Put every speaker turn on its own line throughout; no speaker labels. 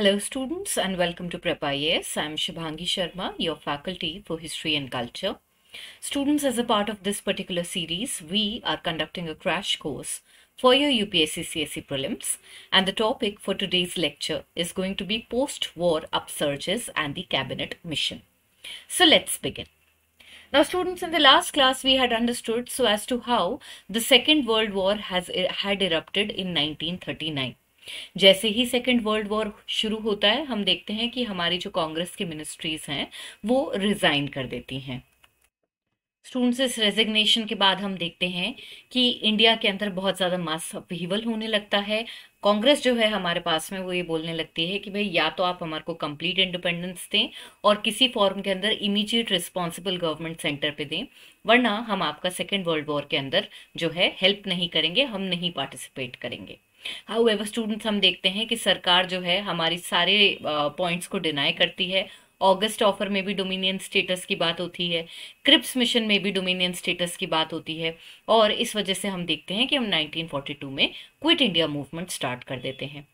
Hello students and welcome to Prep IAS. I am Shubhangi Sharma, your faculty for History and Culture. Students, as a part of this particular series, we are conducting a crash course for your UPSC CSE prelims and the topic for today's lecture is going to be post-war upsurges and the cabinet mission. So let's begin. Now students, in the last class we had understood so as to how the Second World War has eh, had erupted in 1939. जैसे ही second world war शुरू होता है हम देखते हैं कि हमारी जो कांग्रेस की मिनिस्ट्रीज हैं वो रिजाइन कर देती हैं स्टूडेंट्स इस रेजिग्नेशन के बाद हम देखते हैं कि इंडिया के अंदर बहुत ज़्यादा मास अपहीवल होने लगता है कांग्रेस जो है हमारे पास में वो ये बोलने लगती है कि भाई या तो आप हमारे को कंप्लीट इंडिपेंडेंस दें और किसी फॉर्म के अंदर इमीजिएट रिस्पॉन्सिबल गवर्नमेंट सेंटर पे दें वरना हम आपका सेकेंड वर्ल्ड वॉर के अंदर जो है हेल्प नहीं करेंगे हम नहीं पार्टिसिपेट करेंगे हाउ एवर स्टूडेंट्स हम देखते हैं कि सरकार जो है हमारी सारे पॉइंट्स को डिनाई करती है ऑगस्ट ऑफर में भी डोमिनियन स्टेटस की बात होती है क्रिप्स मिशन में भी डोमिनियन स्टेटस की बात होती है और इस वजह से हम देखते हैं कि हम 1942 में क्विट इंडिया मूवमेंट स्टार्ट कर देते हैं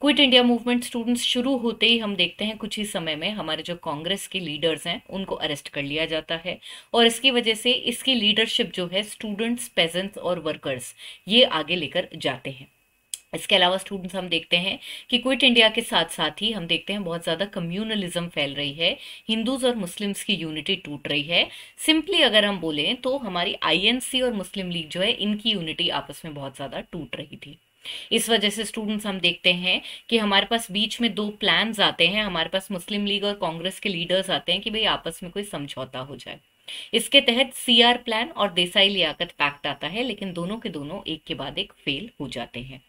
क्विट इंडिया मूवमेंट स्टूडेंट्स शुरू होते ही हम देखते हैं कुछ ही समय में हमारे जो कांग्रेस के लीडर्स हैं उनको अरेस्ट कर लिया जाता है और इसकी वजह से इसकी लीडरशिप जो है स्टूडेंट्स पेजेंट्स और वर्कर्स ये आगे लेकर जाते हैं इसके अलावा स्टूडेंट्स हम देखते हैं कि क्विट इंडिया के साथ साथ ही हम देखते हैं बहुत ज़्यादा कम्युनलिज्म फैल रही है हिंदूज और मुस्लिम्स की यूनिटी टूट रही है सिंपली अगर हम बोलें तो हमारी आईएनसी और मुस्लिम लीग जो है इनकी यूनिटी आपस में बहुत ज़्यादा टूट रही थी इस वजह से स्टूडेंट्स हम देखते हैं कि हमारे पास बीच में दो प्लान आते हैं हमारे पास मुस्लिम लीग और कांग्रेस के लीडर्स आते हैं कि भाई आपस में कोई समझौता हो जाए इसके तहत सीआर प्लान और देसाई लियाकत पैक्ट आता है लेकिन दोनों के दोनों एक के बाद एक फेल हो जाते हैं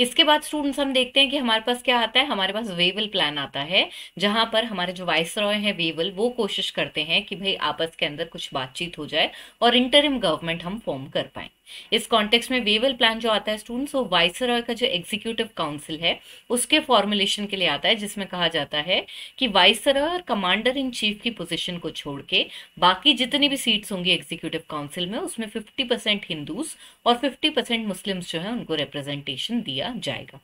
इसके बाद स्टूडेंट्स हम देखते हैं कि हमारे पास क्या आता है हमारे पास वेवल प्लान आता है जहां पर हमारे जो वाइस रॉय है वेवल वो कोशिश करते हैं कि भाई आपस के अंदर कुछ बातचीत हो जाए और इंटरिम गवर्नमेंट हम फॉर्म कर पाए इस कॉन्टेक्स्ट में वेवल प्लान जो आता है स्टूडेंट्स वो वाइसरॉय का जो एग्जीक्यूटिव काउंसिल है उसके फॉर्मुलेशन के लिए आता है जिसमें कहा जाता है कि वाइसर और कमांडर इन चीफ की पोजीशन को छोड़ के बाकी जितनी भी सीट्स होंगी एग्जीक्यूटिव काउंसिल में उसमें फिफ्टी परसेंट हिंदूज और फिफ्टी परसेंट मुस्लिम्स जो है उनको रिप्रेजेंटेशन दिया जाएगा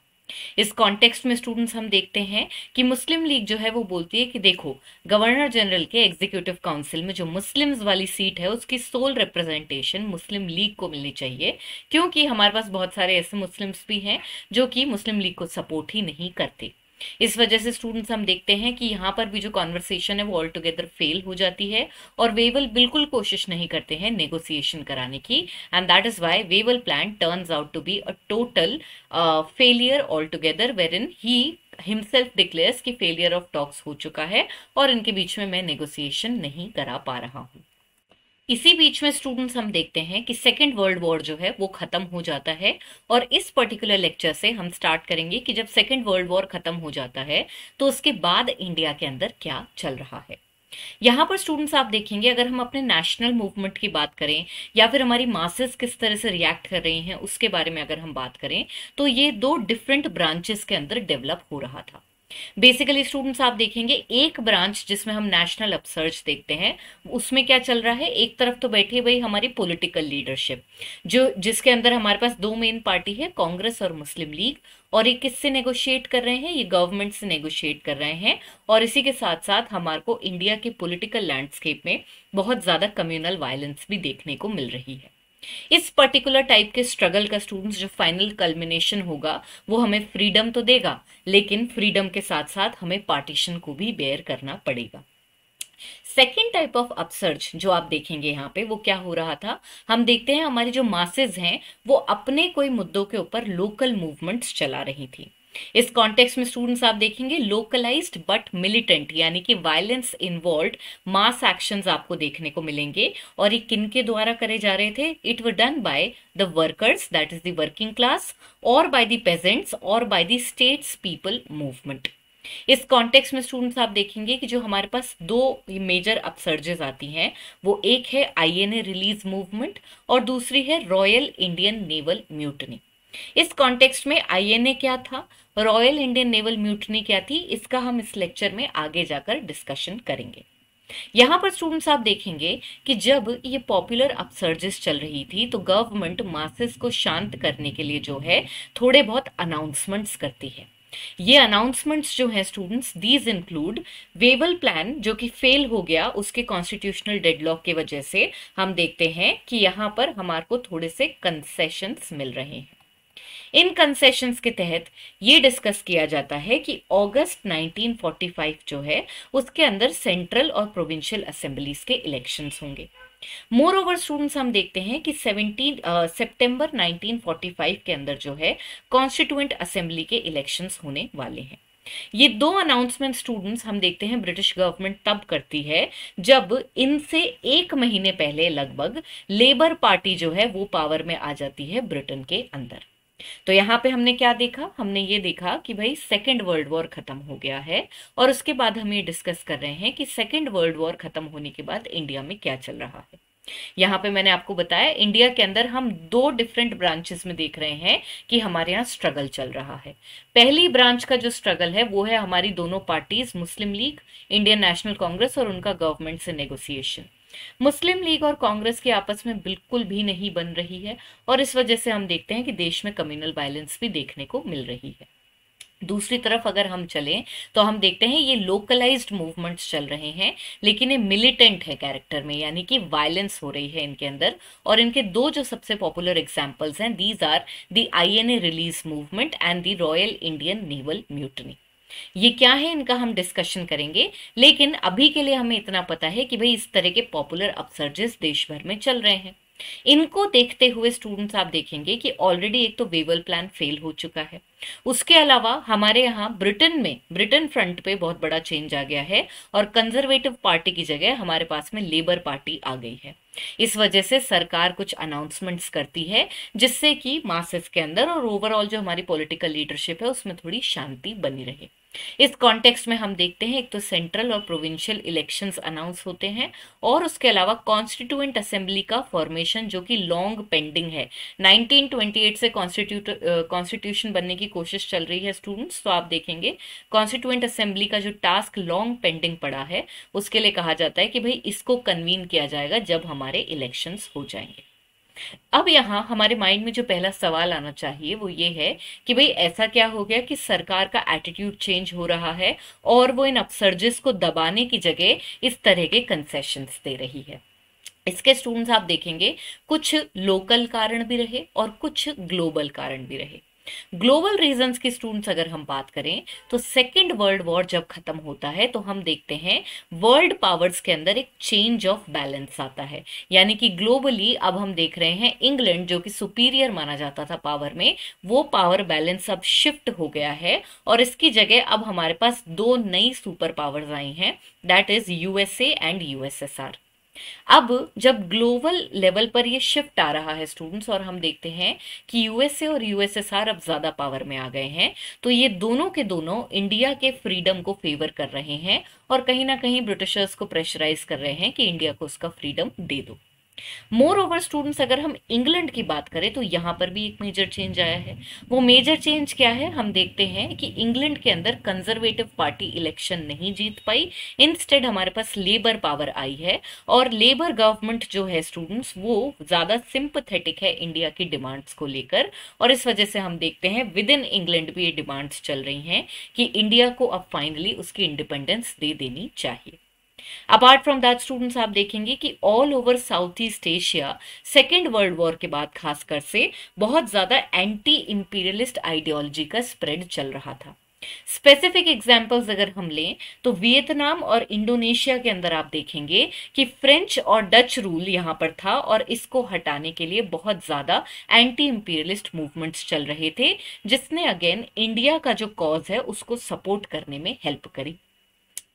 इस कॉन्टेक्स्ट में स्टूडेंट्स हम देखते हैं कि मुस्लिम लीग जो है वो बोलती है कि देखो गवर्नर जनरल के एग्जीक्यूटिव काउंसिल में जो मुस्लिम्स वाली सीट है उसकी सोल रिप्रेजेंटेशन मुस्लिम लीग को मिलनी चाहिए क्योंकि हमारे पास बहुत सारे ऐसे मुस्लिम्स भी हैं जो कि मुस्लिम लीग को सपोर्ट ही नहीं करते इस वजह से स्टूडेंट्स हम देखते हैं कि यहाँ पर भी जो कॉन्वर्सेशन है वो ऑल टुगेदर फेल हो जाती है और वेवल बिल्कुल कोशिश नहीं करते हैं नेगोसिएशन कराने की and that is why Wavell plan turn out to be a total failure all together wherein he himself declares की फेलियर ऑफ टॉक्स हो चुका है और इनके बीच में मैं नेगोसिएशन नहीं करा पा रहा हूँ इसी बीच में स्टूडेंट्स हम देखते हैं कि सेकेंड वर्ल्ड वॉर जो है वो खत्म हो जाता है और इस पर्टिकुलर लेक्चर से हम स्टार्ट करेंगे कि जब सेकेंड वर्ल्ड वॉर खत्म हो जाता है तो उसके बाद इंडिया के अंदर क्या चल रहा है यहां पर स्टूडेंट्स आप देखेंगे अगर हम अपने नेशनल मूवमेंट की बात करें या फिर हमारी मासेस किस तरह से रिएक्ट कर रही हैं उसके बारे में अगर हम बात करें तो ये दो डिफरेंट ब्रांचेस के अंदर डेवलप हो रहा था बेसिकली स्टूडेंट्स आप देखेंगे एक ब्रांच जिसमें हम नेशनल अपसर्च देखते हैं उसमें क्या चल रहा है एक तरफ तो बैठी भाई हमारी पॉलिटिकल लीडरशिप जो जिसके अंदर हमारे पास दो मेन पार्टी है कांग्रेस और मुस्लिम लीग और ये किससे नेगोशिएट कर रहे हैं ये गवर्नमेंट से नेगोशिएट कर रहे हैं और इसी के साथ साथ हमारे को इंडिया के पोलिटिकल लैंडस्केप में बहुत ज्यादा कम्युनल वायलेंस भी देखने को मिल रही है इस पर्टिकुलर टाइप के स्ट्रगल का स्टूडेंट्स जो फाइनल कल्मिनेशन होगा वो हमें फ्रीडम तो देगा लेकिन फ्रीडम के साथ साथ हमें पार्टीशन को भी बेयर करना पड़ेगा सेकेंड टाइप ऑफ अपसर्ज जो आप देखेंगे यहाँ पे वो क्या हो रहा था हम देखते हैं हमारे जो मासेज हैं वो अपने कोई मुद्दों के ऊपर लोकल मूवमेंट्स चला रही थी इस कॉन्टेक्स्ट में स्टूडेंट्स आप देखेंगे लोकलाइज्ड बट मिलिटेंट यानी कि वायलेंस इन्वॉल्व मास एक्शंस आपको देखने को मिलेंगे और ये किन के द्वारा करे जा रहे थे it were done by the workers that is the working class और बाय द पेजेंट्स और by the states people movement इस कॉन्टेक्स्ट में स्टूडेंट्स आप देखेंगे कि जो हमारे पास दो मेजर अपसर्जेस आती हैं वो एक है आईएनए रिलीज मूवमेंट और दूसरी है रॉयल इंडियन नेवल म्यूटनी इस कॉन्टेक्स्ट में आईएनए क्या था रॉयल इंडियन नेवल म्यूटनी क्या थी इसका हम इस लेक्चर में आगे जाकर डिस्कशन करेंगे यहाँ पर स्टूडेंट्स आप देखेंगे कि जब ये पॉपुलर अपसर्जिस चल रही थी तो गवर्नमेंट मासेस को शांत करने के लिए जो है थोड़े बहुत अनाउंसमेंट्स करती है ये अनाउंसमेंट्स जो है students these include Wavell plan जो कि फेल हो गया उसके कॉन्स्टिट्यूशनल डेडलॉक की वजह से हम देखते हैं कि यहाँ पर हमारे को थोड़े से कंसेशंस मिल रहे हैं इन कंसेशंस के तहत ये डिस्कस किया जाता है कि अगस्त 1945 जो है उसके अंदर सेंट्रल और प्रोविंशियल असेंबलीज के इलेक्शंस होंगे मोर ओवर स्टूडेंट्स हम देखते हैं कि 17 सितंबर uh, 1945 के अंदर जो है कॉन्स्टिट्यूंट असेंबली के इलेक्शंस होने वाले हैं ये दो अनाउंसमेंट स्टूडेंट्स हम देखते हैं ब्रिटिश गवर्नमेंट तब करती है जब इनसे एक महीने पहले लगभग लेबर पार्टी जो है वो पावर में आ जाती है ब्रिटेन के अंदर तो यहाँ पे हमने क्या देखा हमने ये देखा कि भाई सेकेंड वर्ल्ड वॉर खत्म हो गया है और उसके बाद हम ये डिस्कस कर रहे हैं कि सेकेंड वर्ल्ड वॉर खत्म होने के बाद इंडिया में क्या चल रहा है यहाँ पे मैंने आपको बताया इंडिया के अंदर हम दो डिफरेंट ब्रांचेस में देख रहे हैं कि हमारे यहाँ स्ट्रगल चल रहा है पहली ब्रांच का जो स्ट्रगल है वो है हमारी दोनों पार्टीज मुस्लिम लीग इंडियन नेशनल कांग्रेस और उनका गवर्नमेंट से नेगोसिएशन मुस्लिम लीग और कांग्रेस की आपस में बिल्कुल भी नहीं बन रही है और इस वजह से हम देखते हैं कि देश में कम्युनल वायलेंस भी देखने को मिल रही है दूसरी तरफ अगर हम चलें तो हम देखते हैं ये लोकलाइज्ड मूवमेंट्स चल रहे हैं लेकिन ये मिलिटेंट है कैरेक्टर में यानी कि वायलेंस हो रही है इनके अंदर और इनके दो जो सबसे पॉपुलर एग्जांपल्स हैं these are the INA release movement and the Royal Indian Naval mutiny ये क्या है इनका हम डिस्कशन करेंगे लेकिन अभी के लिए हमें इतना पता है कि भाई इस तरह के पॉपुलर अपसर्जेस देश भर में चल रहे हैं इनको देखते हुए स्टूडेंट्स आप देखेंगे कि ऑलरेडी एक तो वेवल प्लान फेल हो चुका है उसके अलावा हमारे यहाँ ब्रिटेन में ब्रिटेन फ्रंट पे बहुत बड़ा चेंज आ गया है और कंजर्वेटिव पार्टी की जगह हमारे पास में लेबर पार्टी आ गई है इस वजह से सरकार कुछ अनाउंसमेंट्स करती है जिससे कि मासेस के अंदर और ओवरऑल जो हमारी पॉलिटिकल लीडरशिप है उसमें थोड़ी शांति बनी रहे इस कॉन्टेक्स्ट में हम देखते हैं एक तो सेंट्रल और प्रोविंशियल इलेक्शंस अनाउंस होते हैं और उसके अलावा कॉन्स्टिट्यूएंट असेंबली का फॉर्मेशन जो कि लॉन्ग पेंडिंग है 1928 से कॉन्स्टिट्यूट कॉन्स्टिट्यूशन बनने की कोशिश चल रही है स्टूडेंट्स तो आप देखेंगे कॉन्स्टिट्यूएंट असेंबली का जो टास्क लॉन्ग पेंडिंग पड़ा है उसके लिए कहा जाता है कि भाई इसको कन्वीन किया जाएगा जब हमारे इलेक्शंस हो जाएंगे अब यहाँ हमारे माइंड में जो पहला सवाल आना चाहिए वो ये है कि भाई ऐसा क्या हो गया कि सरकार का एटीट्यूड चेंज हो रहा है और वो इन अपसर्जिस को दबाने की जगह इस तरह के कंसेशंस दे रही है इसके स्टूडेंट्स आप देखेंगे कुछ लोकल कारण भी रहे और कुछ ग्लोबल कारण भी रहे ग्लोबल रीजंस की स्टूडेंट्स अगर हम बात करें तो सेकेंड वर्ल्ड वॉर जब खत्म होता है तो हम देखते हैं वर्ल्ड पावर्स के अंदर एक चेंज ऑफ बैलेंस आता है यानी कि ग्लोबली अब हम देख रहे हैं इंग्लैंड जो कि सुपीरियर माना जाता था पावर में वो पावर बैलेंस अब शिफ्ट हो गया है और इसकी जगह अब हमारे पास दो नई सुपर पावर्स आई हैं that is USA and USSR अब जब ग्लोबल लेवल पर ये शिफ्ट आ रहा है स्टूडेंट्स और हम देखते हैं कि यूएसए और यूएसएसआर अब ज्यादा पावर में आ गए हैं तो ये दोनों के दोनों इंडिया के फ्रीडम को फेवर कर रहे हैं और कहीं ना कहीं ब्रिटिशर्स को प्रेशराइज कर रहे हैं कि इंडिया को उसका फ्रीडम दे दो मोर ओवर स्टूडेंट्स अगर हम इंग्लैंड की बात करें तो यहाँ पर भी एक मेजर चेंज आया है वो मेजर चेंज क्या है हम देखते हैं कि इंग्लैंड के अंदर कंजर्वेटिव पार्टी इलेक्शन नहीं जीत पाई इन हमारे पास लेबर पावर आई है और लेबर गवर्नमेंट जो है स्टूडेंट्स वो ज़्यादा सिंपथेटिक है इंडिया की डिमांड्स को लेकर और इस वजह से हम देखते हैं विद इन इंग्लैंड भी ये डिमांड्स चल रही हैं कि इंडिया को अब फाइनली उसकी इंडिपेंडेंस दे देनी चाहिए अपार्ट फ्रॉम दैट स्टूडेंट्स आप देखेंगे कि all over South East Asia second world war के बाद खासकर से बहुत ज्यादा एंटी इंपीरियलिस्ट आइडियोलॉजी का स्प्रेड चल रहा था स्पेसिफिक एग्जाम्पल्स अगर हम लें तो वियतनाम और इंडोनेशिया के अंदर आप देखेंगे कि फ्रेंच और डच रूल यहां पर था और इसको हटाने के लिए बहुत ज्यादा एंटी इंपीरियलिस्ट मूवमेंट्स चल रहे थे जिसने अगेन इंडिया का जो कॉज है उसको सपोर्ट करने में हेल्प करी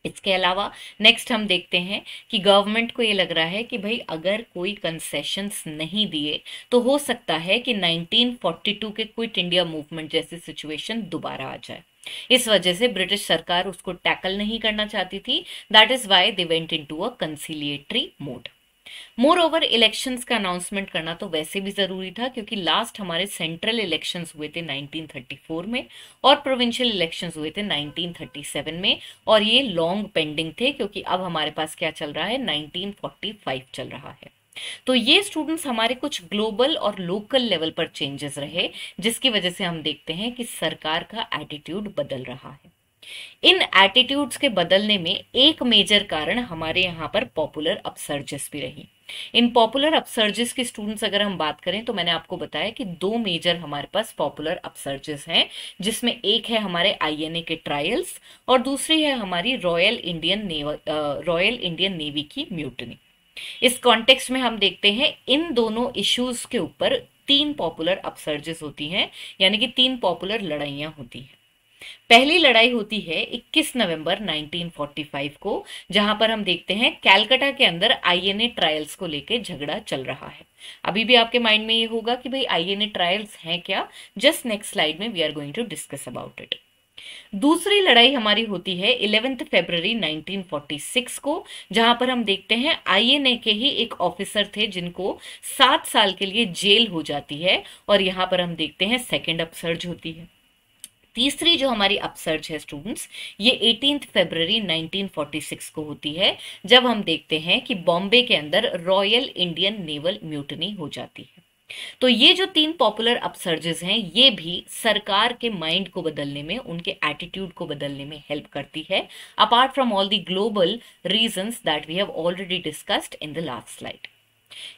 इसके अलावा नेक्स्ट हम देखते हैं कि गवर्नमेंट को ये लग रहा है कि भाई अगर कोई कंसेशंस नहीं दिए तो हो सकता है कि 1942 के क्विट इंडिया मूवमेंट जैसी सिचुएशन दोबारा आ जाए इस वजह से ब्रिटिश सरकार उसको टैकल नहीं करना चाहती थी that is why they went into a conciliatory mode moreover elections का अनाउंसमेंट करना तो वैसे भी ज़रूरी था क्योंकि लास्ट हमारे सेंट्रल इलेक्शंस हुए थे 1934 में और प्रोविंशियल इलेक्शंस हुए थे 1937 में और ये लॉन्ग पेंडिंग थे क्योंकि अब हमारे पास क्या चल रहा है 1945 चल रहा है तो ये स्टूडेंट्स हमारे कुछ ग्लोबल और लोकल लेवल पर चेंजेस रहे जिसकी वजह से हम देखते हैं कि सरकार का एटीट्यूड बदल रहा है इन एटीट्यूड्स के बदलने में एक मेजर कारण हमारे यहाँ पर पॉपुलर अपसर्जेस भी रही इन पॉपुलर अपसर्जेस की स्टूडेंट्स अगर हम बात करें तो मैंने आपको बताया कि दो मेजर हमारे पास पॉपुलर अपसर्जेस हैं जिसमें एक है हमारे आईएनए के ट्रायल्स और दूसरी है हमारी Royal Indian Royal Indian Navy की म्यूटनी इस कॉन्टेक्स्ट में हम देखते हैं इन दोनों इश्यूज के ऊपर तीन पॉपुलर अपसर्जेस होती हैं यानी कि तीन पॉपुलर लड़ाइयां होती हैं पहली लड़ाई होती है 21 नवंबर 1945 को जहां पर हम देखते हैं कैलकटा के अंदर आईएनए ट्रायल्स को लेकर झगड़ा चल रहा है अभी भी आपके माइंड में ये होगा कि भाई आईएनए ट्रायल्स हैं क्या जस्ट नेक्स्ट स्लाइड में we are going to discuss about it दूसरी लड़ाई हमारी होती है इलेवेंथ फेब्रवरी 1946 को जहां पर हम देखते हैं आईएनए के ही एक ऑफिसर थे जिनको सात साल के लिए जेल हो जाती है और यहां पर हम देखते हैं सेकेंड अपसर्ज होती है तीसरी जो हमारी अपसर्ज है स्टूडेंट्स ये एटीन फेबररी 1946 को होती है जब हम देखते हैं कि बॉम्बे के अंदर रॉयल इंडियन नेवल म्यूटनी हो जाती है तो ये जो तीन पॉपुलर अपसर्जेस हैं ये भी सरकार के माइंड को बदलने में उनके एटीट्यूड को बदलने में हेल्प करती है apart from all the global reasons that we have already discussed in the last slide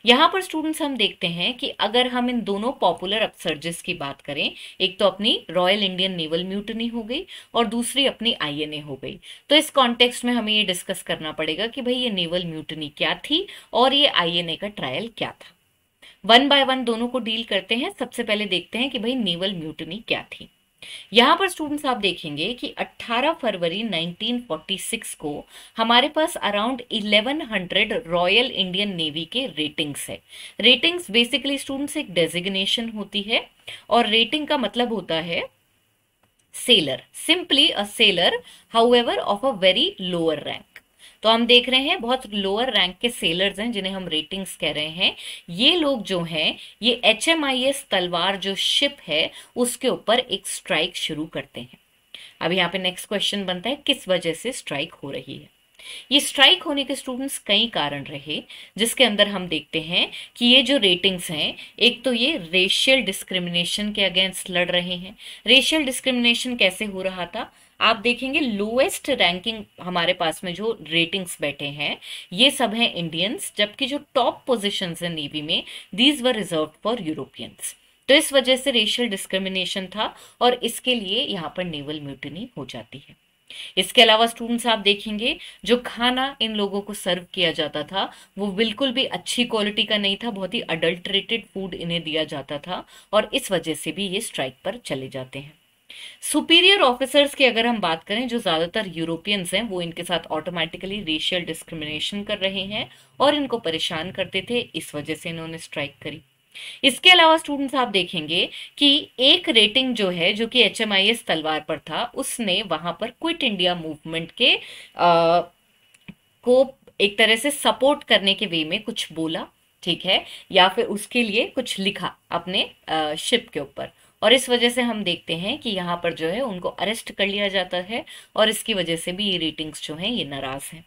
यहाँ पर स्टूडेंट्स हम देखते हैं कि अगर हम इन दोनों पॉपुलर अपसर्जेस की बात करें एक तो अपनी रॉयल इंडियन नेवल म्यूटनी हो गई और दूसरी अपनी आईएनए हो गई तो इस कॉन्टेक्स्ट में हमें ये डिस्कस करना पड़ेगा कि भाई ये नेवल म्यूटनी क्या थी और ये आईएनए का ट्रायल क्या था वन बाय वन दोनों को डील करते हैं सबसे पहले देखते हैं कि भाई नेवल म्यूटनी क्या थी यहाँ पर स्टूडेंट्स आप देखेंगे कि 18 फरवरी 1946 को हमारे पास अराउंड 1100 रॉयल इंडियन नेवी के रेटिंग्स है रेटिंग्स बेसिकली स्टूडेंट्स एक डेजिग्नेशन होती है और रेटिंग का मतलब होता है simply a sailor however of a very lower rank तो हम देख रहे हैं बहुत लोअर रैंक के सेलर्स हैं जिन्हें हम रेटिंग्स कह रहे हैं ये लोग जो हैं ये एच तलवार जो शिप है उसके ऊपर एक स्ट्राइक शुरू करते हैं अब यहाँ पे नेक्स्ट क्वेश्चन बनता है किस वजह से स्ट्राइक हो रही है ये स्ट्राइक होने के स्टूडेंट्स कई कारण रहे जिसके अंदर हम देखते हैं कि ये जो रेटिंग्स हैं एक तो ये रेशियल डिस्क्रिमिनेशन के अगेंस्ट लड़ रहे हैं रेशियल डिस्क्रिमिनेशन कैसे हो रहा था आप देखेंगे लोएस्ट रैंकिंग हमारे पास में जो रेटिंग्स बैठे हैं ये सब हैं इंडियंस जबकि जो टॉप पोजिशन है नेवी में these were reserve for Europeans तो इस वजह से रेशियल डिस्क्रिमिनेशन था और इसके लिए यहाँ पर नेवल म्यूटनी हो जाती है इसके अलावा स्टूडेंट्स आप देखेंगे जो खाना इन लोगों को सर्व किया जाता था वो बिल्कुल भी अच्छी क्वालिटी का नहीं था बहुत ही अडल्ट्रेटेड फूड इन्हें दिया जाता था और इस वजह से भी ये स्ट्राइक पर चले जाते हैं सुपीरियर ऑफिसर्स की अगर हम बात करें जो ज्यादातर यूरोपियंस हैं वो इनके साथ ऑटोमेटिकली रेशियल डिस्क्रिमिनेशन कर रहे हैं और इनको परेशान करते थे इस वजह से इन्होंने स्ट्राइक करी इसके अलावा स्टूडेंट्स आप देखेंगे कि एक रेटिंग जो है जो कि एच तलवार पर था उसने वहां पर क्विट इंडिया मूवमेंट के आ, को एक तरह से सपोर्ट करने के वे में कुछ बोला ठीक है या फिर उसके लिए कुछ लिखा अपने शिप के ऊपर और इस वजह से हम देखते हैं कि यहाँ पर जो है उनको अरेस्ट कर लिया जाता है और इसकी वजह से भी ये रेटिंग्स जो हैं ये नाराज हैं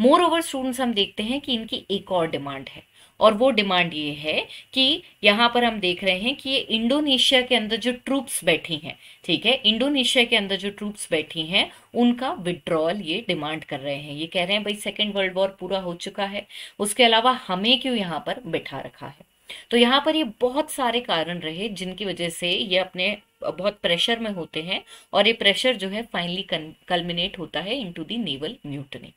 मोर ओवर स्टूडेंट्स हम देखते हैं कि इनकी एक और डिमांड है और वो डिमांड ये है कि यहाँ पर हम देख रहे हैं कि ये इंडोनेशिया के अंदर जो ट्रूप्स बैठी हैं ठीक है इंडोनेशिया के अंदर जो ट्रूप्स बैठी हैं उनका विड्रॉल ये डिमांड कर रहे हैं ये कह रहे हैं भाई सेकेंड वर्ल्ड वॉर पूरा हो चुका है उसके अलावा हमें क्यों यहाँ पर बैठा रखा है तो यहाँ पर ये बहुत सारे कारण रहे जिनकी वजह से ये अपने बहुत प्रेशर में होते हैं और ये प्रेशर जो है फाइनली कल्मिनेट होता है इनटू द नेवल म्यूटनी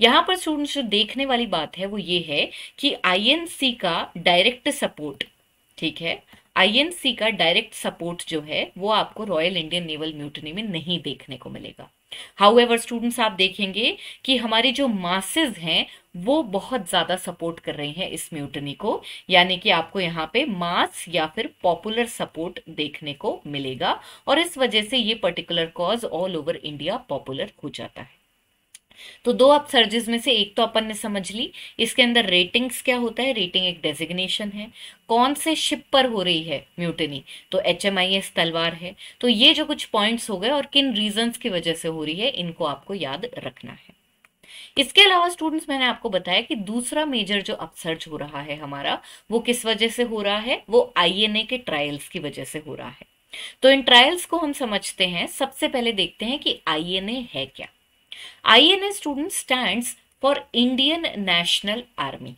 यहाँ पर स्टूडेंट्स जो देखने वाली बात है वो ये है कि आईएनसी का डायरेक्ट सपोर्ट ठीक है आईएनसी का डायरेक्ट सपोर्ट जो है वो आपको रॉयल इंडियन नेवल म्यूटनी में नहीं देखने को मिलेगा हाउ एवर स्टूडेंट्स आप देखेंगे कि हमारे जो मासेज हैं वो बहुत ज्यादा सपोर्ट कर रहे हैं इस म्यूटनी को यानी कि आपको यहाँ पे मास या फिर पॉपुलर सपोर्ट देखने को मिलेगा और इस वजह से ये particular cause all over India popular हो जाता है तो दो आप सर्जेस में से एक तो अपन ने समझ ली इसके अंदर रेटिंग्स क्या होता है रेटिंग एक डेजिग्नेशन है कौन से शिप पर हो रही है म्यूटनी तो एच एम आई एस तलवार है तो ये जो कुछ पॉइंट्स हो गए और किन रीजन की वजह से हो रही है इनको आपको याद रखना है इसके अलावा स्टूडेंट्स मैंने आपको बताया कि दूसरा मेजर जो अपसर्ज हो रहा है हमारा वो किस वजह से हो रहा है वो आईएनए के ट्रायल्स की वजह से हो रहा है तो इन ट्रायल्स को हम समझते हैं सबसे पहले देखते हैं कि आईएनए है क्या as student stand for Indian National Army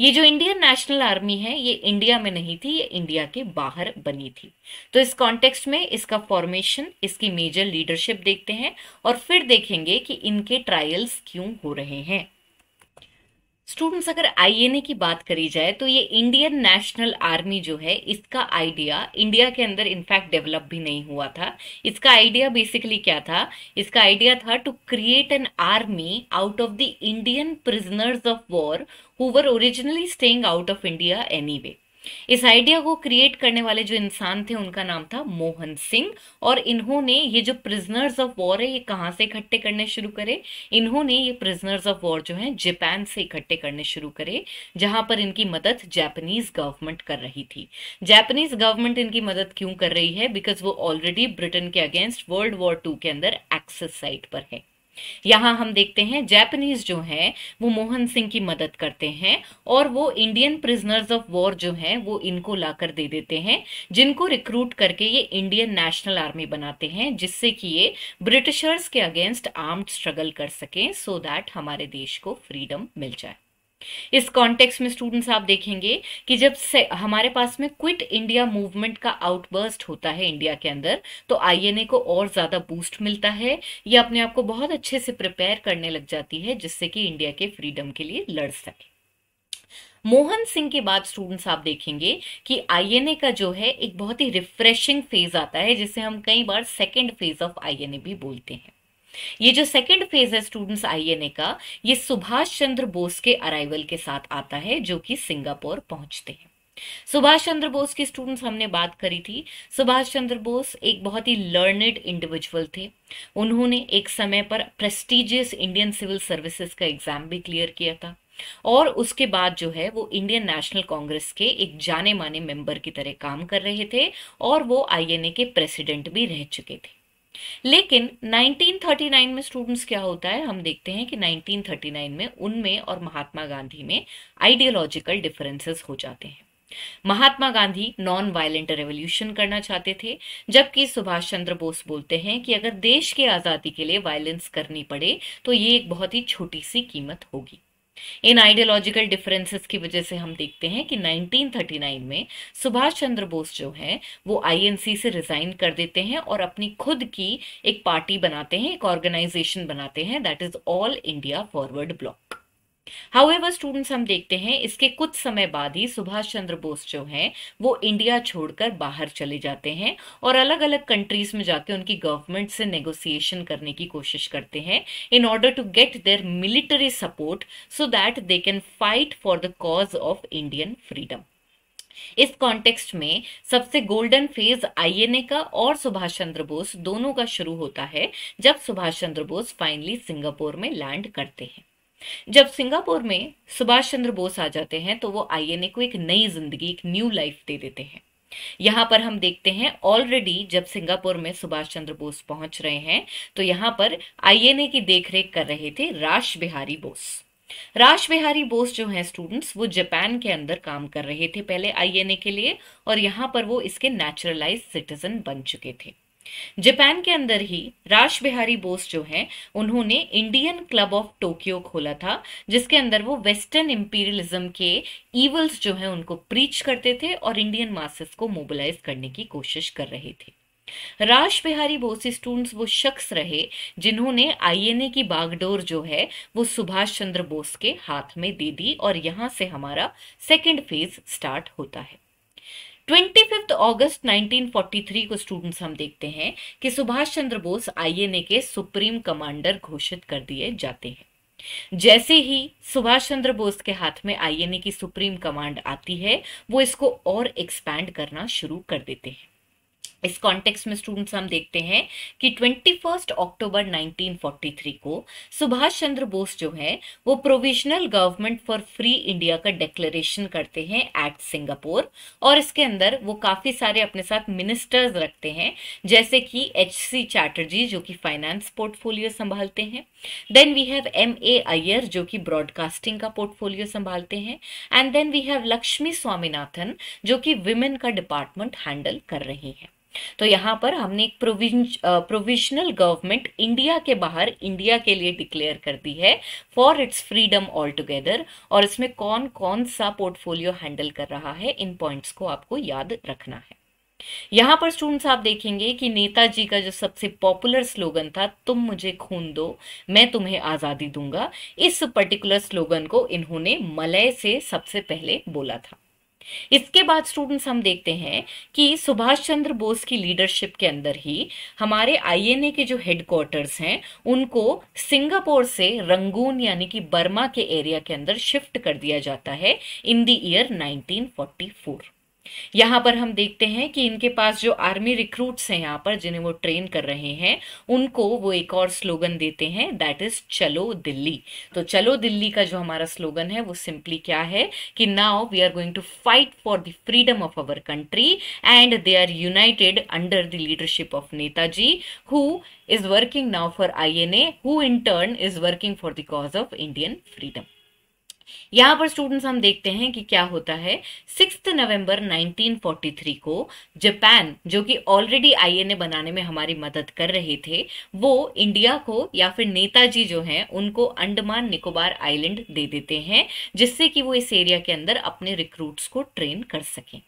ये जो इंडियन नेशनल आर्मी है ये इंडिया में नहीं थी ये इंडिया के बाहर बनी थी तो इस कॉन्टेक्स्ट में इसका फॉर्मेशन इसकी मेजर लीडरशिप देखते हैं और फिर देखेंगे कि इनके ट्रायल्स क्यों हो रहे हैं स्टूडेंट्स अगर आईएनए की बात करी जाए तो ये इंडियन नेशनल आर्मी जो है इसका आइडिया इंडिया के अंदर इनफैक्ट डेवलप भी नहीं हुआ था इसका आइडिया बेसिकली क्या था इसका आइडिया था to create an army out of the Indian prisoners of war who were originally staying out of India anyway इस आइडिया को क्रिएट करने वाले जो इंसान थे उनका नाम था मोहन सिंह और इन्होंने ये जो प्रिजनर्स ऑफ वॉर है ये कहाँ से इकट्ठे करने शुरू करे इन्होंने ये प्रिजनर्स ऑफ वॉर जो है जापान से इकट्ठे करने शुरू करे जहां पर इनकी मदद जापानीज गवर्नमेंट कर रही थी जापानीज गवर्नमेंट इनकी मदद क्यों कर रही है बिकॉज वो ऑलरेडी ब्रिटेन के अगेंस्ट वर्ल्ड वॉर टू के अंदर एक्सेस साइट पर है यहाँ हम देखते हैं जैपनीज जो हैं वो मोहन सिंह की मदद करते हैं और वो इंडियन प्रिजनर्स ऑफ वॉर जो हैं वो इनको लाकर दे देते हैं जिनको रिक्रूट करके ये इंडियन नेशनल आर्मी बनाते हैं जिससे कि ये ब्रिटिशर्स के अगेंस्ट आर्म्ड स्ट्रगल कर सकें सो so दैट हमारे देश को फ्रीडम मिल जाए इस कॉन्टेक्स्ट में स्टूडेंट्स आप देखेंगे कि जब से हमारे पास में क्विट इंडिया मूवमेंट का आउटबर्स्ट होता है इंडिया के अंदर तो आईएनए को और ज्यादा बूस्ट मिलता है ये अपने आप को बहुत अच्छे से प्रिपेयर करने लग जाती है जिससे कि इंडिया के फ्रीडम के लिए लड़ सके मोहन सिंह के बाद स्टूडेंट्स आप देखेंगे कि आईएनए का जो है एक बहुत ही रिफ्रेशिंग फेज आता है जिसे हम कई बार सेकेंड फेज ऑफ आईएनए भी बोलते हैं ये जो सेकेंड फेज है स्टूडेंट्स आईएनए का ये सुभाष चंद्र बोस के अराइवल के साथ आता है जो कि सिंगापुर पहुंचते हैं सुभाष चंद्र बोस की स्टूडेंट्स हमने बात करी थी सुभाष चंद्र बोस एक बहुत ही लर्नेड इंडिविजुअल थे उन्होंने एक समय पर प्रेस्टिजियस इंडियन सिविल सर्विसेज का एग्जाम भी क्लियर किया था और उसके बाद जो है वो इंडियन नेशनल कांग्रेस के एक जाने माने मेंबर की तरह काम कर रहे थे और वो आईएनए के प्रेसिडेंट भी रह चुके थे लेकिन 1939 में स्टूडेंट्स क्या होता है हम देखते हैं कि 1939 में उनमें और महात्मा गांधी में आइडियोलॉजिकल डिफरेंसेस हो जाते हैं Mahatma Gandhi non violent revolution करना चाहते थे जबकि सुभाष चंद्र बोस बोलते हैं कि अगर देश की आजादी के लिए वायलेंस करनी पड़े तो ये एक बहुत ही छोटी सी कीमत होगी इन आइडियोलॉजिकल डिफरेंसेस की वजह से हम देखते हैं कि 1939 में सुभाष चंद्र बोस जो है वो आईएनसी से रिजाइन कर देते हैं और अपनी खुद की एक पार्टी बनाते हैं एक ऑर्गेनाइजेशन बनाते हैं that is All India Forward Bloc however students हम देखते हैं इसके कुछ समय बाद ही सुभाष चंद्र बोस जो हैं वो इंडिया छोड़कर बाहर चले जाते हैं और अलग अलग कंट्रीज में जाके उनकी गवर्नमेंट से नेगोशिएशन करने की कोशिश करते हैं in order to get their military support so that they can fight for the cause of Indian freedom इस कॉन्टेक्स्ट में सबसे गोल्डन फेज आईएनए का और सुभाष चंद्र बोस दोनों का शुरू होता है जब सुभाष चंद्र बोस फाइनली सिंगापुर में लैंड करते हैं जब सिंगापुर में सुभाष चंद्र बोस आ जाते हैं तो वो आईएनए को एक नई जिंदगी एक न्यू लाइफ दे देते हैं यहां पर हम देखते हैं ऑलरेडी जब सिंगापुर में सुभाष चंद्र बोस पहुंच रहे हैं तो यहां पर आईएनए की देखरेख कर रहे थे राश बिहारी बोस राज बिहारी बोस जो हैं स्टूडेंट्स वो जापान के अंदर काम कर रहे थे पहले आईएनए के लिए और यहां पर वो इसके नेचुरलाइज सिटीजन बन चुके थे जापान के अंदर ही राज बिहारी बोस जो है उन्होंने इंडियन क्लब ऑफ टोक्यो खोला था जिसके अंदर वो वेस्टर्न इंपीरियलिज्म के ईवल्स जो है उनको प्रीच करते थे और इंडियन मासेस को मोबिलाइज करने की कोशिश कर रहे थे राज बिहारी बोस स्टूडेंट्स वो शख्स रहे जिन्होंने आईएनए की बागडोर जो है वो सुभाष चंद्र बोस के हाथ में दे दी और यहां से हमारा सेकेंड फेज स्टार्ट होता है ट्वेंटी फिफ्थ ऑगस्ट 1943 को स्टूडेंट्स हम देखते हैं कि सुभाष चंद्र बोस आईएनए के सुप्रीम कमांडर घोषित कर दिए जाते हैं जैसे ही सुभाष चंद्र बोस के हाथ में आईएनए की सुप्रीम कमांड आती है वो इसको और एक्सपैंड करना शुरू कर देते हैं इस कॉन्टेक्स्ट में स्टूडेंट्स हम देखते हैं कि ट्वेंटी फर्स्ट अक्टूबर 1943 को सुभाष चंद्र बोस जो है वो provisional government for free India का डिक्लेरेशन करते हैं एट सिंगापुर और इसके अंदर वो काफी सारे अपने साथ मिनिस्टर्स रखते हैं जैसे कि एच सी चैटर्जी जो कि फाइनेंस पोर्टफोलियो संभालते हैं then we have M A Ayer जो कि ब्रॉडकास्टिंग का पोर्टफोलियो संभालते हैं and then we have Lakshmi Swaminathan जो कि विमेन का डिपार्टमेंट हैंडल कर रही है तो यहाँ पर हमने एक प्रोविजनल गवर्नमेंट इंडिया के बाहर इंडिया के लिए डिक्लेयर कर दी है for its freedom all together और इसमें कौन कौन सा पोर्टफोलियो हैंडल कर रहा है इन पॉइंट्स को आपको याद रखना है यहां पर स्टूडेंट्स आप देखेंगे कि नेताजी का जो सबसे पॉपुलर स्लोगन था तुम मुझे खून दो मैं तुम्हें आजादी दूंगा इस पर्टिकुलर स्लोगन को इन्होंने मलय से सबसे पहले बोला था इसके बाद स्टूडेंट्स हम देखते हैं कि सुभाष चंद्र बोस की लीडरशिप के अंदर ही हमारे आईएनए के जो हेडक्वार्टर्स हैं उनको सिंगापुर से रंगून यानी कि बर्मा के एरिया के अंदर शिफ्ट कर दिया जाता है इन द ईयर 1944 यहाँ पर हम देखते हैं कि इनके पास जो आर्मी रिक्रूट्स हैं यहाँ पर जिन्हें वो ट्रेन कर रहे हैं उनको वो एक और स्लोगन देते हैं दैट इज चलो दिल्ली तो चलो दिल्ली का जो हमारा स्लोगन है वो सिंपली क्या है कि now we are going to fight for the freedom of our country and they are united under the leadership of Netaji who is working now for I N A who in turn is working for the cause of Indian freedom यहाँ पर students हम देखते हैं कि क्या होता है six नवंबर 1943 को जापान जो कि ऑलरेडी आईएनए बनाने में हमारी मदद कर रहे थे वो इंडिया को या फिर नेताजी जो हैं उनको अंडमान निकोबार आइलैंड दे देते हैं जिससे कि वो इस एरिया के अंदर अपने रिक्रूट्स को ट्रेन कर सकें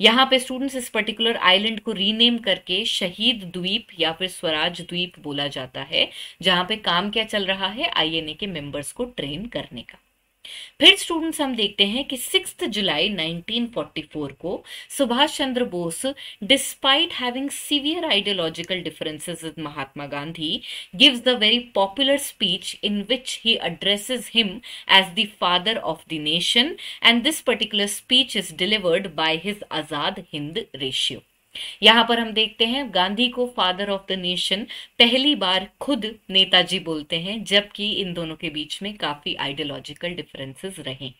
यहाँ पे स्टूडेंट्स इस पर्टिकुलर आइलैंड को रीनेम करके शहीद द्वीप या फिर स्वराज द्वीप बोला जाता है जहां पे काम क्या चल रहा है आईएनए के मेंबर्स को ट्रेन करने का फिर स्टूडेंट्स हम देखते हैं कि सिक्स जुलाई 1944 को Subhash Chandra Bose despite having severe ideological differences with Mahatma Gandhi gives the very popular speech in which he addresses him as the father of the nation and this particular speech is delivered by his Azad Hind radio यहाँ पर हम देखते हैं गांधी को father of the nation पहली बार खुद नेताजी बोलते हैं जबकि इन दोनों के बीच में काफी आइडियोलॉजिकल डिफरेंसेस रहे हैं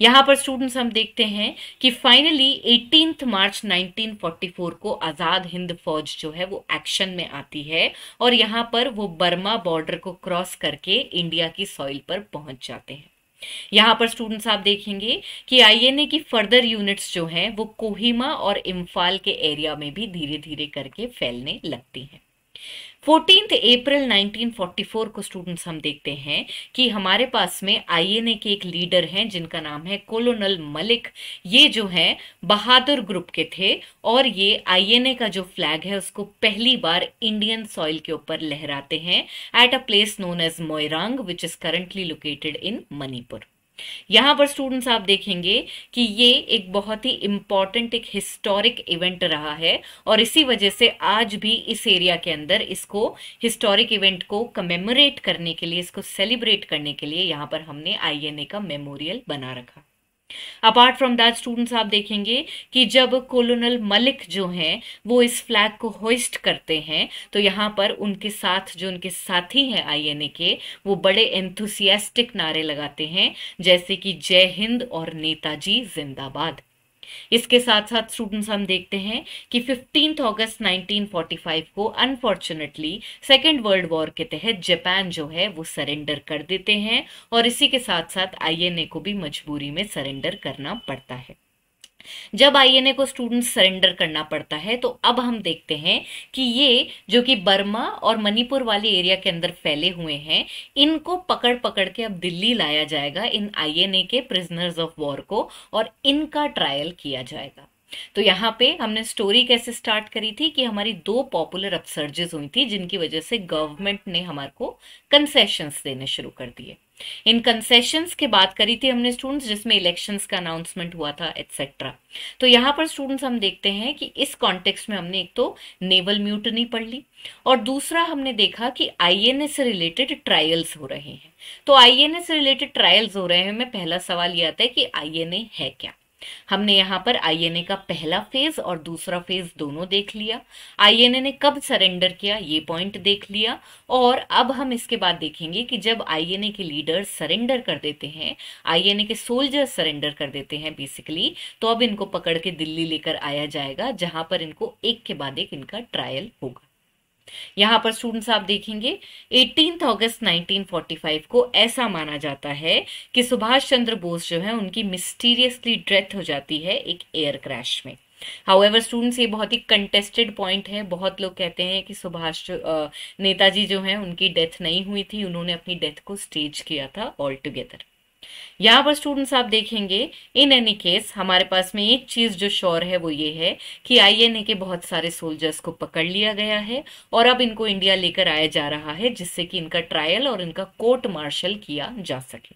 यहाँ पर स्टूडेंट्स हम देखते हैं कि फाइनली 18 मार्च 1944 को आज़ाद हिंद फौज जो है वो एक्शन में आती है और यहाँ पर वो बर्मा बॉर्डर को क्रॉस करके इंडिया की सॉइल पर पहुंच जाते हैं यहाँ पर स्टूडेंट्स आप देखेंगे कि आईएनए की फर्दर यूनिट्स जो हैं वो कोहिमा और इम्फाल के एरिया में भी धीरे धीरे करके फैलने लगती हैं फोर्टीन अप्रैल 1944 को स्टूडेंट्स हम देखते हैं कि हमारे पास में आईएनए के एक लीडर हैं जिनका नाम है कोलोनल मलिक ये जो है बहादुर ग्रुप के थे और ये आईएनए का जो फ्लैग है उसको पहली बार इंडियन सॉइल के ऊपर लहराते हैं at a place known as Moirang which is currently located in Manipur यहाँ पर स्टूडेंट्स आप देखेंगे कि ये एक बहुत ही इम्पॉर्टेंट एक हिस्टोरिक इवेंट रहा है और इसी वजह से आज भी इस एरिया के अंदर इसको हिस्टोरिक इवेंट को कमेमोरेट करने के लिए इसको सेलिब्रेट करने के लिए यहाँ पर हमने आईएनए का मेमोरियल बना रखा अपार्ट फ्रॉम दैट स्टूडेंट्स आप देखेंगे कि जब कोलोनल मलिक जो हैं वो इस फ्लैग को होइस्ट करते हैं तो यहाँ पर उनके साथ जो उनके साथी हैं आईएनए के वो बड़े एंथुसियास्टिक नारे लगाते हैं जैसे कि जय हिंद और नेताजी जिंदाबाद इसके साथ साथ स्टूडेंट्स हम देखते हैं कि फिफ्टीन अगस्त 1945 को अनफॉर्चुनेटली सेकेंड वर्ल्ड वॉर के तहत जापान जो है वो सरेंडर कर देते हैं और इसी के साथ साथ आईएनए को भी मजबूरी में सरेंडर करना पड़ता है जब आईएनए को स्टूडेंट सरेंडर करना पड़ता है तो अब हम देखते हैं कि ये जो कि बर्मा और मणिपुर वाले एरिया के अंदर फैले हुए हैं इनको पकड़ पकड़ के अब दिल्ली लाया जाएगा इन आईएनए के प्रिजनर्स ऑफ वॉर को और इनका ट्रायल किया जाएगा तो यहाँ पे हमने स्टोरी कैसे स्टार्ट करी थी कि हमारी दो पॉपुलर अपसर्जेस हुई थी जिनकी वजह से गवर्नमेंट ने हमारे को कंसेशंस देने शुरू कर दिए इन कंसेशंस के बात करी थी हमने स्टूडेंट्स जिसमें इलेक्शंस का अनाउंसमेंट हुआ था एटसेट्रा तो यहाँ पर स्टूडेंट्स हम देखते हैं कि इस कॉन्टेक्स्ट में हमने एक तो नेवल म्यूटनी पढ़ ली और दूसरा हमने देखा कि आईएनए से रिलेटेड ट्रायल्स हो रहे हैं तो आईएनए से रिलेटेड ट्रायल्स हो रहे हैं में पहला सवाल यह आता है कि आईएनए है क्या हमने यहाँ पर आईएनए का पहला फेज और दूसरा फेज दोनों देख लिया आईएनए ने कब सरेंडर किया ये पॉइंट देख लिया और अब हम इसके बाद देखेंगे कि जब आईएनए के लीडर सरेंडर कर देते हैं आईएनए के सोल्जर सरेंडर कर देते हैं बेसिकली तो अब इनको पकड़ के दिल्ली लेकर आया जाएगा जहां पर इनको एक के बाद एक इनका ट्रायल होगा यहाँ पर स्टूडेंट्स आप देखेंगे 18 अगस्त 1945 को ऐसा माना जाता है कि सुभाष चंद्र बोस जो है उनकी मिस्टीरियसली डेथ हो जाती है एक एयर क्रैश में हाउएवर स्टूडेंट्स ये बहुत ही कंटेस्टेड पॉइंट है बहुत लोग कहते हैं कि सुभाष नेताजी जो है उनकी डेथ नहीं हुई थी उन्होंने अपनी डेथ को स्टेज किया था ऑल टुगेदर यहाँ पर स्टूडेंट्स आप देखेंगे इन एनी केस हमारे पास में एक चीज जो श्योर है वो ये है कि आईएनए के बहुत सारे सोल्जर्स को पकड़ लिया गया है और अब इनको इंडिया लेकर आया जा रहा है जिससे कि इनका ट्रायल और इनका कोर्ट मार्शल किया जा सके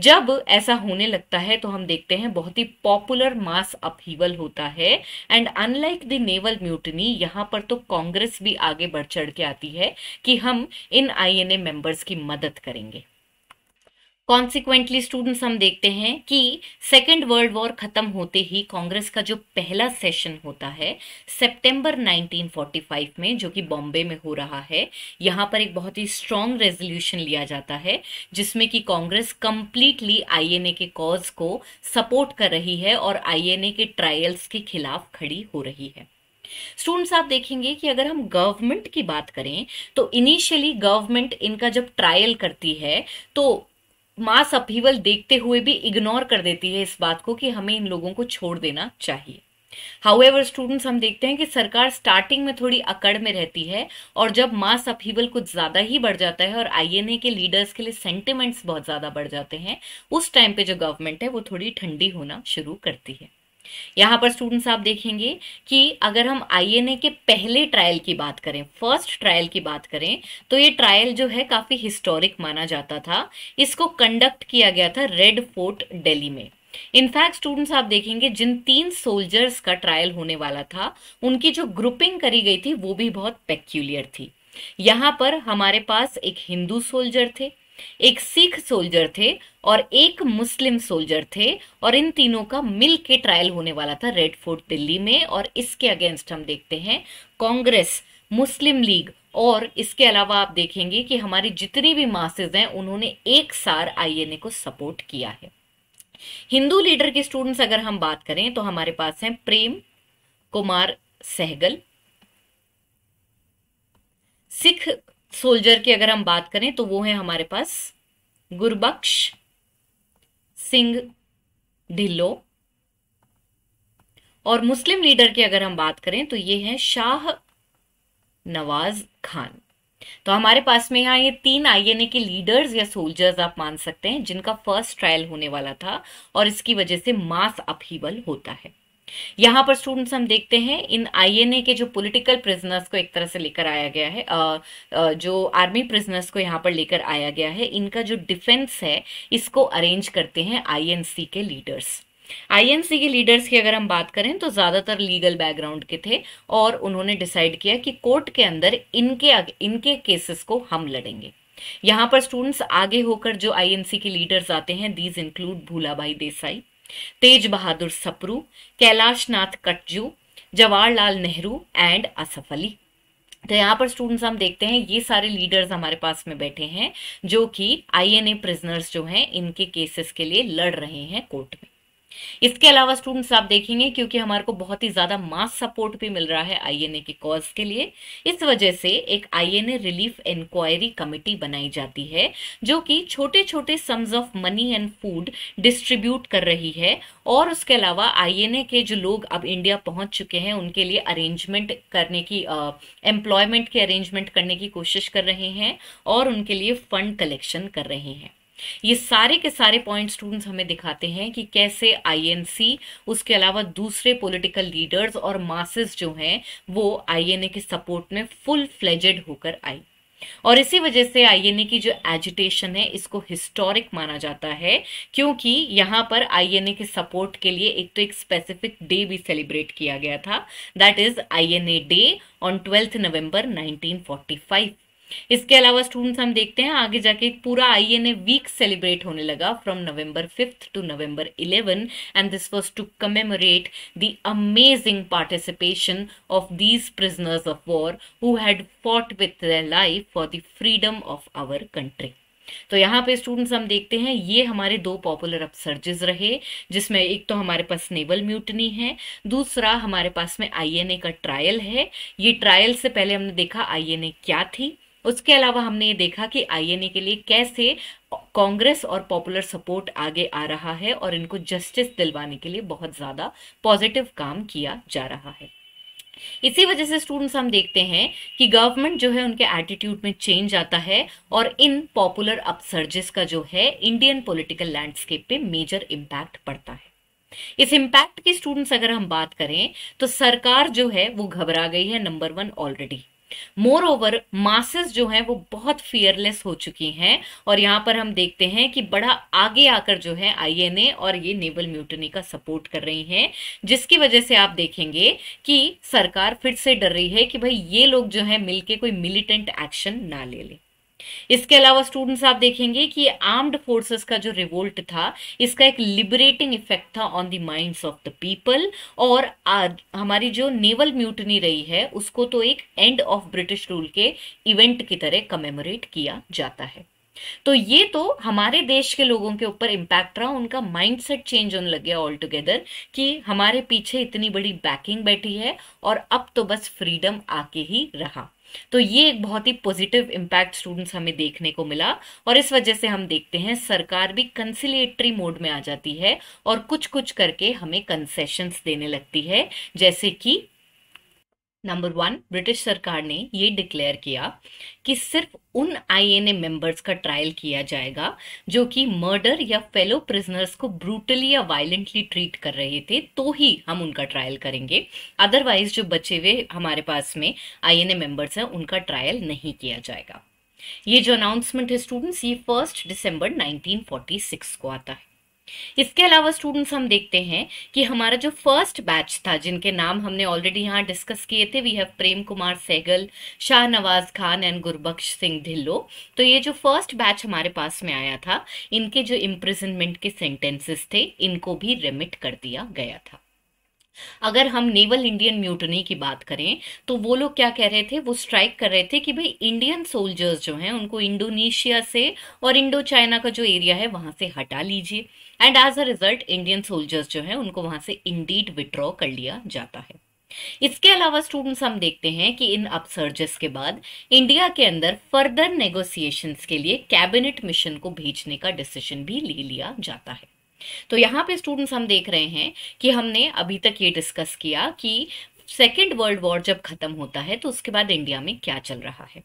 जब ऐसा होने लगता है तो हम देखते हैं बहुत ही पॉपुलर मास अपहीवल होता है and unlike the naval mutiny यहां पर तो कांग्रेस भी आगे बढ़ चढ़ के आती है कि हम इन आईएनए मेंबर्स की मदद करेंगे कॉन्सिक्वेंटली स्टूडेंट्स हम देखते हैं कि सेकेंड वर्ल्ड वॉर खत्म होते ही कांग्रेस का जो पहला सेशन होता है सितंबर 1945 में जो कि बॉम्बे में हो रहा है यहाँ पर एक बहुत ही स्ट्रांग रेजोल्यूशन लिया जाता है जिसमें कि कांग्रेस कंप्लीटली आईएनए के कॉज को सपोर्ट कर रही है और आईएनए के ट्रायल्स के खिलाफ खड़ी हो रही है स्टूडेंट्स आप देखेंगे कि अगर हम गवर्नमेंट की बात करें तो इनिशियली गवर्नमेंट इनका जब ट्रायल करती है तो मास अपीवल देखते हुए भी इग्नोर कर देती है इस बात को कि हमें इन लोगों को छोड़ देना चाहिए हाउएवर स्टूडेंट्स हम देखते हैं कि सरकार स्टार्टिंग में थोड़ी अकड़ में रहती है और जब मास अपीवल कुछ ज्यादा ही बढ़ जाता है और आईएनए के लीडर्स के लिए सेंटिमेंट्स बहुत ज्यादा बढ़ जाते हैं उस टाइम पे जो गवर्नमेंट है वो थोड़ी ठंडी होना शुरू करती है यहाँ पर स्टूडेंट्स आप देखेंगे कि अगर हम आईएनए के पहले ट्रायल की बात करें फर्स्ट ट्रायल की बात करें तो ये ट्रायल जो है काफी हिस्टोरिक माना जाता था इसको कंडक्ट किया गया था रेड फोर्ट डेली में इनफैक्ट स्टूडेंट्स आप देखेंगे जिन तीन सोल्जर्स का ट्रायल होने वाला था उनकी जो ग्रुपिंग करी गई थी वो भी बहुत पेक्यूलियर थी यहाँ पर हमारे पास एक हिंदू सोल्जर थे एक सिख सोल्जर थे और एक मुस्लिम सोल्जर थे और इन तीनों का मिल के ट्रायल होने वाला था रेड फोर्ट दिल्ली में और इसके अगेंस्ट हम देखते हैं कांग्रेस मुस्लिम लीग और इसके अलावा आप देखेंगे कि हमारी जितनी भी मासेज हैं उन्होंने एक सार आईएनए को सपोर्ट किया है हिंदू लीडर के स्टूडेंट्स अगर हम बात करें तो हमारे पास हैं प्रेम कुमार सहगल सिख सोल्जर की अगर हम बात करें तो वो है हमारे पास गुरबख्श सिंह ढिल्लो और मुस्लिम लीडर की अगर हम बात करें तो ये है शाह नवाज खान तो हमारे पास में यहां ये तीन आईएनए के लीडर्स या सोल्जर्स आप मान सकते हैं जिनका फर्स्ट ट्रायल होने वाला था और इसकी वजह से मास अपहीवल होता है यहाँ पर स्टूडेंट्स हम देखते हैं इन आईएनए के जो पॉलिटिकल प्रिजनर्स को एक तरह से लेकर आया गया है जो आर्मी प्रिजनर्स को यहाँ पर लेकर आया गया है इनका जो डिफेंस है इसको अरेंज करते हैं आईएनसी के लीडर्स आईएनसी के लीडर्स की अगर हम बात करें तो ज्यादातर लीगल बैकग्राउंड के थे और उन्होंने डिसाइड किया कि कोर्ट के अंदर इनके इनके केसेस को हम लड़ेंगे यहां पर स्टूडेंट्स आगे होकर जो आईएनसी के लीडर्स आते हैं these include Bhulabhai Desai Tej Bahadur Sapru Kailash Nath Katju Jawaharlal Nehru and Asaf Ali तो यहाँ पर स्टूडेंट्स हम देखते हैं ये सारे लीडर्स हमारे पास में बैठे हैं जो कि आईएनए प्रिजनर्स जो हैं इनके केसेस के लिए लड़ रहे हैं कोर्ट में इसके अलावा स्टूडेंट्स आप देखेंगे क्योंकि हमारे को बहुत ही ज्यादा मास सपोर्ट भी मिल रहा है आईएनए के कॉज के लिए इस वजह से एक आईएनए रिलीफ इंक्वायरी कमेटी बनाई जाती है जो कि छोटे छोटे sums of money and food distribute कर रही है और उसके अलावा आईएनए के जो लोग अब इंडिया पहुंच चुके हैं उनके लिए अरेंजमेंट करने की एम्प्लॉयमेंट के अरेंजमेंट करने की कोशिश कर रहे हैं और उनके लिए फंड कलेक्शन कर रहे हैं ये सारे के सारे पॉइंट स्टूडेंट्स हमें दिखाते हैं कि कैसे आईएनसी उसके अलावा दूसरे पॉलिटिकल लीडर्स और मासेस जो हैं वो आईएनए के सपोर्ट में फुल फ्लेजेड होकर आई और इसी वजह से आईएनए की जो एजिटेशन है इसको हिस्टोरिक माना जाता है क्योंकि यहां पर आईएनए के सपोर्ट के लिए एक तो एक स्पेसिफिक डे भी सेलिब्रेट किया गया था that is INA day on twelfth November 1945 इसके अलावा स्टूडेंट्स हम देखते हैं आगे जाके एक पूरा I N A week celebrate होने लगा from November fifth to November eleven and this was to commemorate the amazing participation of these prisoners of war who had fought with the life for the freedom of our country तो यहाँ पे students हम देखते हैं ये हमारे दो popular upsurges रहे जिसमें एक तो हमारे पास नेवल म्यूटनी है दूसरा हमारे पास में आईएनए का ट्रायल है ये ट्रायल से पहले हमने देखा आईएनए क्या थी उसके अलावा हमने ये देखा कि आईएनए के लिए कैसे कांग्रेस और पॉपुलर सपोर्ट आगे आ रहा है और इनको जस्टिस दिलवाने के लिए बहुत ज़्यादा पॉजिटिव काम किया जा रहा है इसी वजह से स्टूडेंट्स हम देखते हैं कि गवर्नमेंट जो है उनके एटीट्यूड में चेंज आता है और इन पॉपुलर अपसर्जेस का जो है इंडियन पॉलिटिकल लैंडस्केप पे मेजर इम्पैक्ट पड़ता है इस इम्पैक्ट की स्टूडेंट्स अगर हम बात करें तो सरकार जो है वो घबरा गई है number one already more over masses जो हैं वो बहुत फियरलेस हो चुकी हैं और यहाँ पर हम देखते हैं कि बड़ा आगे आकर जो है आईएनए और ये नेवल म्यूटनी का सपोर्ट कर रही हैं जिसकी वजह से आप देखेंगे कि सरकार फिर से डर रही है कि भाई ये लोग जो है मिलके कोई मिलिटेंट एक्शन ना ले लें इसके अलावा स्टूडेंट्स आप देखेंगे कि आर्म्ड फोर्सेस का जो रिवोल्ट था इसका एक लिबरेटिंग इफेक्ट था on the minds of the people और आज हमारी जो नेवल म्यूटनी रही है उसको तो एक एंड ऑफ ब्रिटिश रूल के इवेंट की तरह कमेमोरेट किया जाता है तो ये तो हमारे देश के लोगों के ऊपर इंपैक्ट रहा उनका माइंडसेट चेंज होने लग गया ऑल टुगेदर कि हमारे पीछे इतनी बड़ी बैकिंग बैठी है और अब तो बस फ्रीडम आके ही रहा तो ये एक बहुत ही पॉजिटिव इम्पैक्ट स्टूडेंट्स हमें देखने को मिला और इस वजह से हम देखते हैं सरकार भी कंसिलेटरी मोड में आ जाती है और कुछ कुछ करके हमें कंसेशंस देने लगती है जैसे कि नंबर वन ब्रिटिश सरकार ने ये डिक्लेयर किया कि सिर्फ उन आईएनए मेंबर्स का ट्रायल किया जाएगा जो कि मर्डर या फेलो प्रिजनर्स को ब्रूटली या वायलेंटली ट्रीट कर रहे थे तो ही हम उनका ट्रायल करेंगे अदरवाइज जो बचे हुए हमारे पास में आईएनए मेंबर्स हैं उनका ट्रायल नहीं किया जाएगा ये जो अनाउंसमेंट है स्टूडेंट्स ये फर्स्ट दिसंबर 1946 को आता है इसके अलावा स्टूडेंट्स हम देखते हैं कि हमारा जो फर्स्ट बैच था जिनके नाम हमने ऑलरेडी यहाँ डिस्कस किए थे we have Prem Kumar Sahgal Shah Nawaz Khan and Gurbaksh Singh Dhillon तो ये जो फर्स्ट बैच हमारे पास में आया था इनके जो इम्प्रिजनमेंट के सेंटेंसेस थे इनको भी रिमिट कर दिया गया था अगर हम नेवल इंडियन म्यूटनी की बात करें तो वो लोग क्या कह रहे थे वो स्ट्राइक कर रहे थे कि भाई इंडियन सोल्जर्स जो हैं उनको इंडोनेशिया से और इंडो चाइना का जो एरिया है वहां से हटा लीजिए and as a result Indian soldiers जो हैं उनको वहां से इंडीड विड्रॉ कर लिया जाता है इसके अलावा स्टूडेंट्स हम देखते हैं कि इन अपसर्जेस के बाद इंडिया के अंदर फर्दर नेगोसिएशन के लिए कैबिनेट मिशन को भेजने का डिसीजन भी ले लिया जाता है तो यहाँ पे स्टूडेंट्स हम देख रहे हैं कि हमने अभी तक ये डिस्कस किया कि सेकेंड वर्ल्ड वॉर जब खत्म होता है तो उसके बाद इंडिया में क्या चल रहा है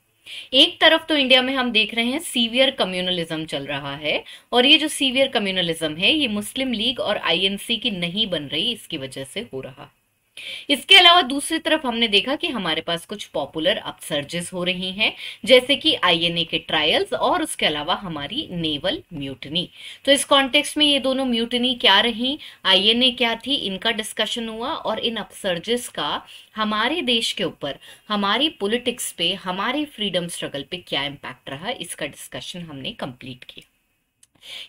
एक तरफ तो इंडिया में हम देख रहे हैं सीवियर कम्युनलिज्म चल रहा है और ये जो सीवियर कम्युनलिज्म है ये मुस्लिम लीग और आईएनसी की नहीं बन रही इसकी वजह से हो रहा है इसके अलावा दूसरी तरफ हमने देखा कि हमारे पास कुछ पॉपुलर अपसर्जेस हो रही हैं जैसे कि आईएनए के ट्रायल्स और उसके अलावा हमारी नेवल म्यूटनी तो इस कॉन्टेक्स्ट में ये दोनों म्यूटनी क्या रही आईएनए क्या थी इनका डिस्कशन हुआ और इन अपसर्जेस का हमारे देश के ऊपर हमारी पॉलिटिक्स पे हमारे फ्रीडम स्ट्रगल पे क्या इम्पैक्ट रहा इसका डिस्कशन हमने कम्प्लीट किया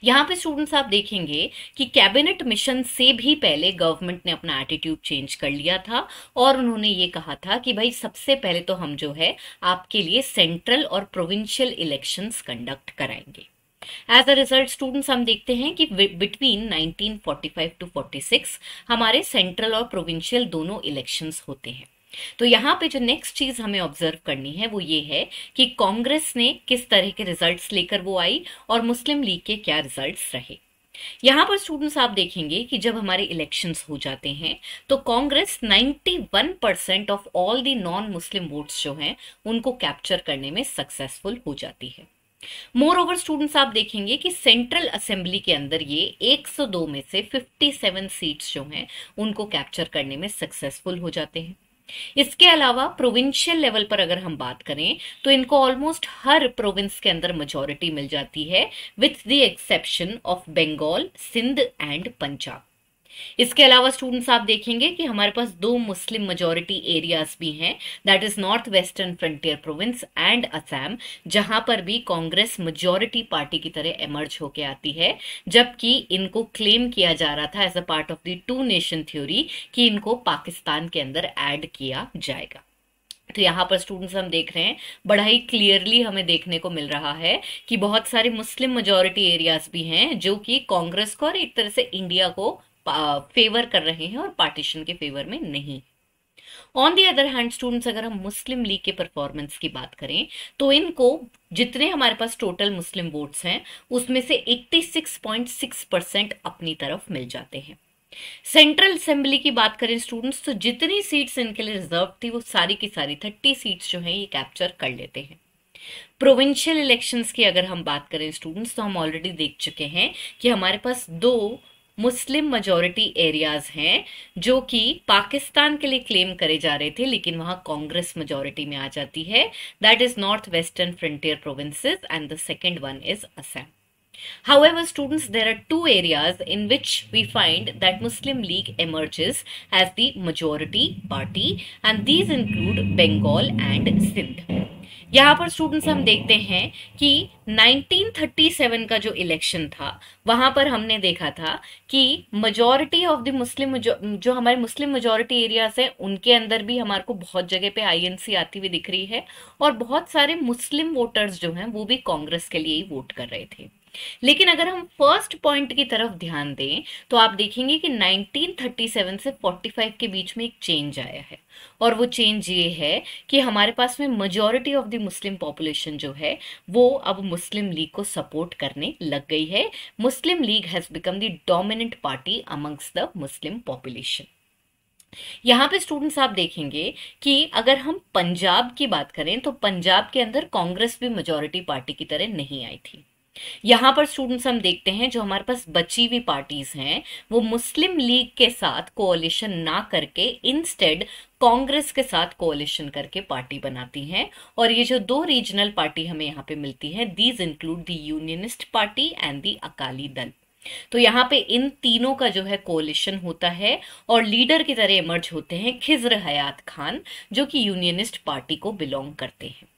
यहाँ पे स्टूडेंट्स आप देखेंगे कि कैबिनेट मिशन से भी पहले गवर्नमेंट ने अपना एटीट्यूड चेंज कर लिया था और उन्होंने ये कहा था कि भाई सबसे पहले तो हम जो है आपके लिए सेंट्रल और प्रोविंशियल इलेक्शन कंडक्ट कराएंगे एज अ रिजल्ट स्टूडेंट्स हम देखते हैं कि बिटवीन 1945 टू सिक्स हमारे सेंट्रल और प्रोविंशियल दोनों इलेक्शन होते हैं तो यहाँ पे जो नेक्स्ट चीज हमें ऑब्जर्व करनी है वो ये है कि कांग्रेस ने किस तरह के रिजल्ट्स लेकर वो आई और मुस्लिम लीग के क्या रिजल्ट्स रहे यहां पर स्टूडेंट्स आप देखेंगे कि जब हमारे इलेक्शंस हो जाते हैं तो Congress 91 percent of all the non Muslim votes जो हैं उनको कैप्चर करने में सक्सेसफुल हो जाती है मोर ओवर स्टूडेंट्स आप देखेंगे कि सेंट्रल असेंबली के अंदर ये 102 में से 57 सीट्स जो हैं उनको कैप्चर करने में सक्सेसफुल हो जाते हैं इसके अलावा प्रोविंशियल लेवल पर अगर हम बात करें तो इनको ऑलमोस्ट हर प्रोविंस के अंदर मेजोरिटी मिल जाती है with the exception of Bengal Sindh and Punjab इसके अलावा स्टूडेंट्स आप देखेंगे कि हमारे पास दो मुस्लिम मेजोरिटी एरियाज भी हैं that is north western frontier province and Assam जहां पर भी कांग्रेस मेजोरिटी पार्टी की तरह एमर्ज होके आती है जबकि इनको क्लेम किया जा रहा था as a part of the two nation theory कि इनको पाकिस्तान के अंदर एड किया जाएगा तो यहाँ पर स्टूडेंट्स हम देख रहे हैं बड़ा ही क्लियरली हमें देखने को मिल रहा है कि बहुत सारे मुस्लिम मेजोरिटी एरियाज भी हैं जो कि कांग्रेस को और एक तरह से इंडिया को फेवर कर रहे हैं और पार्टीशन के फेवर में नहीं on the other hand students अगर हम मुस्लिम लीग के परफॉर्मेंस की बात करें तो इनको जितने हमारे पास टोटल मुस्लिम वोट्स हैं उसमें से 86.6 परसेंट अपनी तरफ मिल जाते हैं सेंट्रल असेंबली की बात करें स्टूडेंट्स तो जितनी सीट्स इनके लिए रिजर्व थी वो सारी की सारी थर्टी सीट्स जो हैं ये कैप्चर कर लेते हैं प्रोविंशियल इलेक्शंस की अगर हम बात करें स्टूडेंट्स तो हम ऑलरेडी देख चुके हैं कि हमारे पास दो मुस्लिम मजॉरिटी एरियाज हैं जो कि पाकिस्तान के लिए क्लेम करे जा रहे थे लेकिन वहां कांग्रेस मजॉरिटी में आ जाती है that is north western frontier provinces and the second one is Assam However, students, there are two areas in which we find that Muslim League emerges as the majority party and these include Bengal and Sindh. यहाँ पर students हम देखते हैं कि 1937 का जो election था वहां पर हमने देखा था कि मेजोरिटी ऑफ द मुस्लिम जो हमारे मुस्लिम मेजोरिटी एरियाज हैं उनके अंदर भी हमारे को बहुत जगह पे आईएनसी आती हुई दिख रही है और बहुत सारे मुस्लिम वोटर्स जो हैं वो भी कांग्रेस के लिए ही वोट कर रहे थे लेकिन अगर हम फर्स्ट पॉइंट की तरफ ध्यान दें तो आप देखेंगे कि 1937 से 45 के बीच में एक चेंज आया है और वो चेंज ये है कि हमारे पास में majority of the Muslim population जो है वो अब मुस्लिम लीग को सपोर्ट करने लग गई है Muslim League has become the dominant party amongst the Muslim population यहां पे स्टूडेंट्स आप देखेंगे कि अगर हम पंजाब की बात करें तो पंजाब के अंदर कांग्रेस भी मेजोरिटी पार्टी की तरह नहीं आई थी यहाँ पर स्टूडेंट्स हम देखते हैं जो हमारे पास बची हुई पार्टीज हैं वो मुस्लिम लीग के साथ कोalition ना करके इंस्टेड कांग्रेस के साथ कोलिशन करके पार्टी बनाती हैं और ये जो दो रीजनल पार्टी हमें यहाँ पे मिलती है these include the unionist party and the Akali Dal तो यहाँ पे इन तीनों का जो है कोलिशन होता है और लीडर की तरह इमर्ज होते हैं खिज्र हयात खान जो कि यूनियनिस्ट पार्टी को बिलोंग करते हैं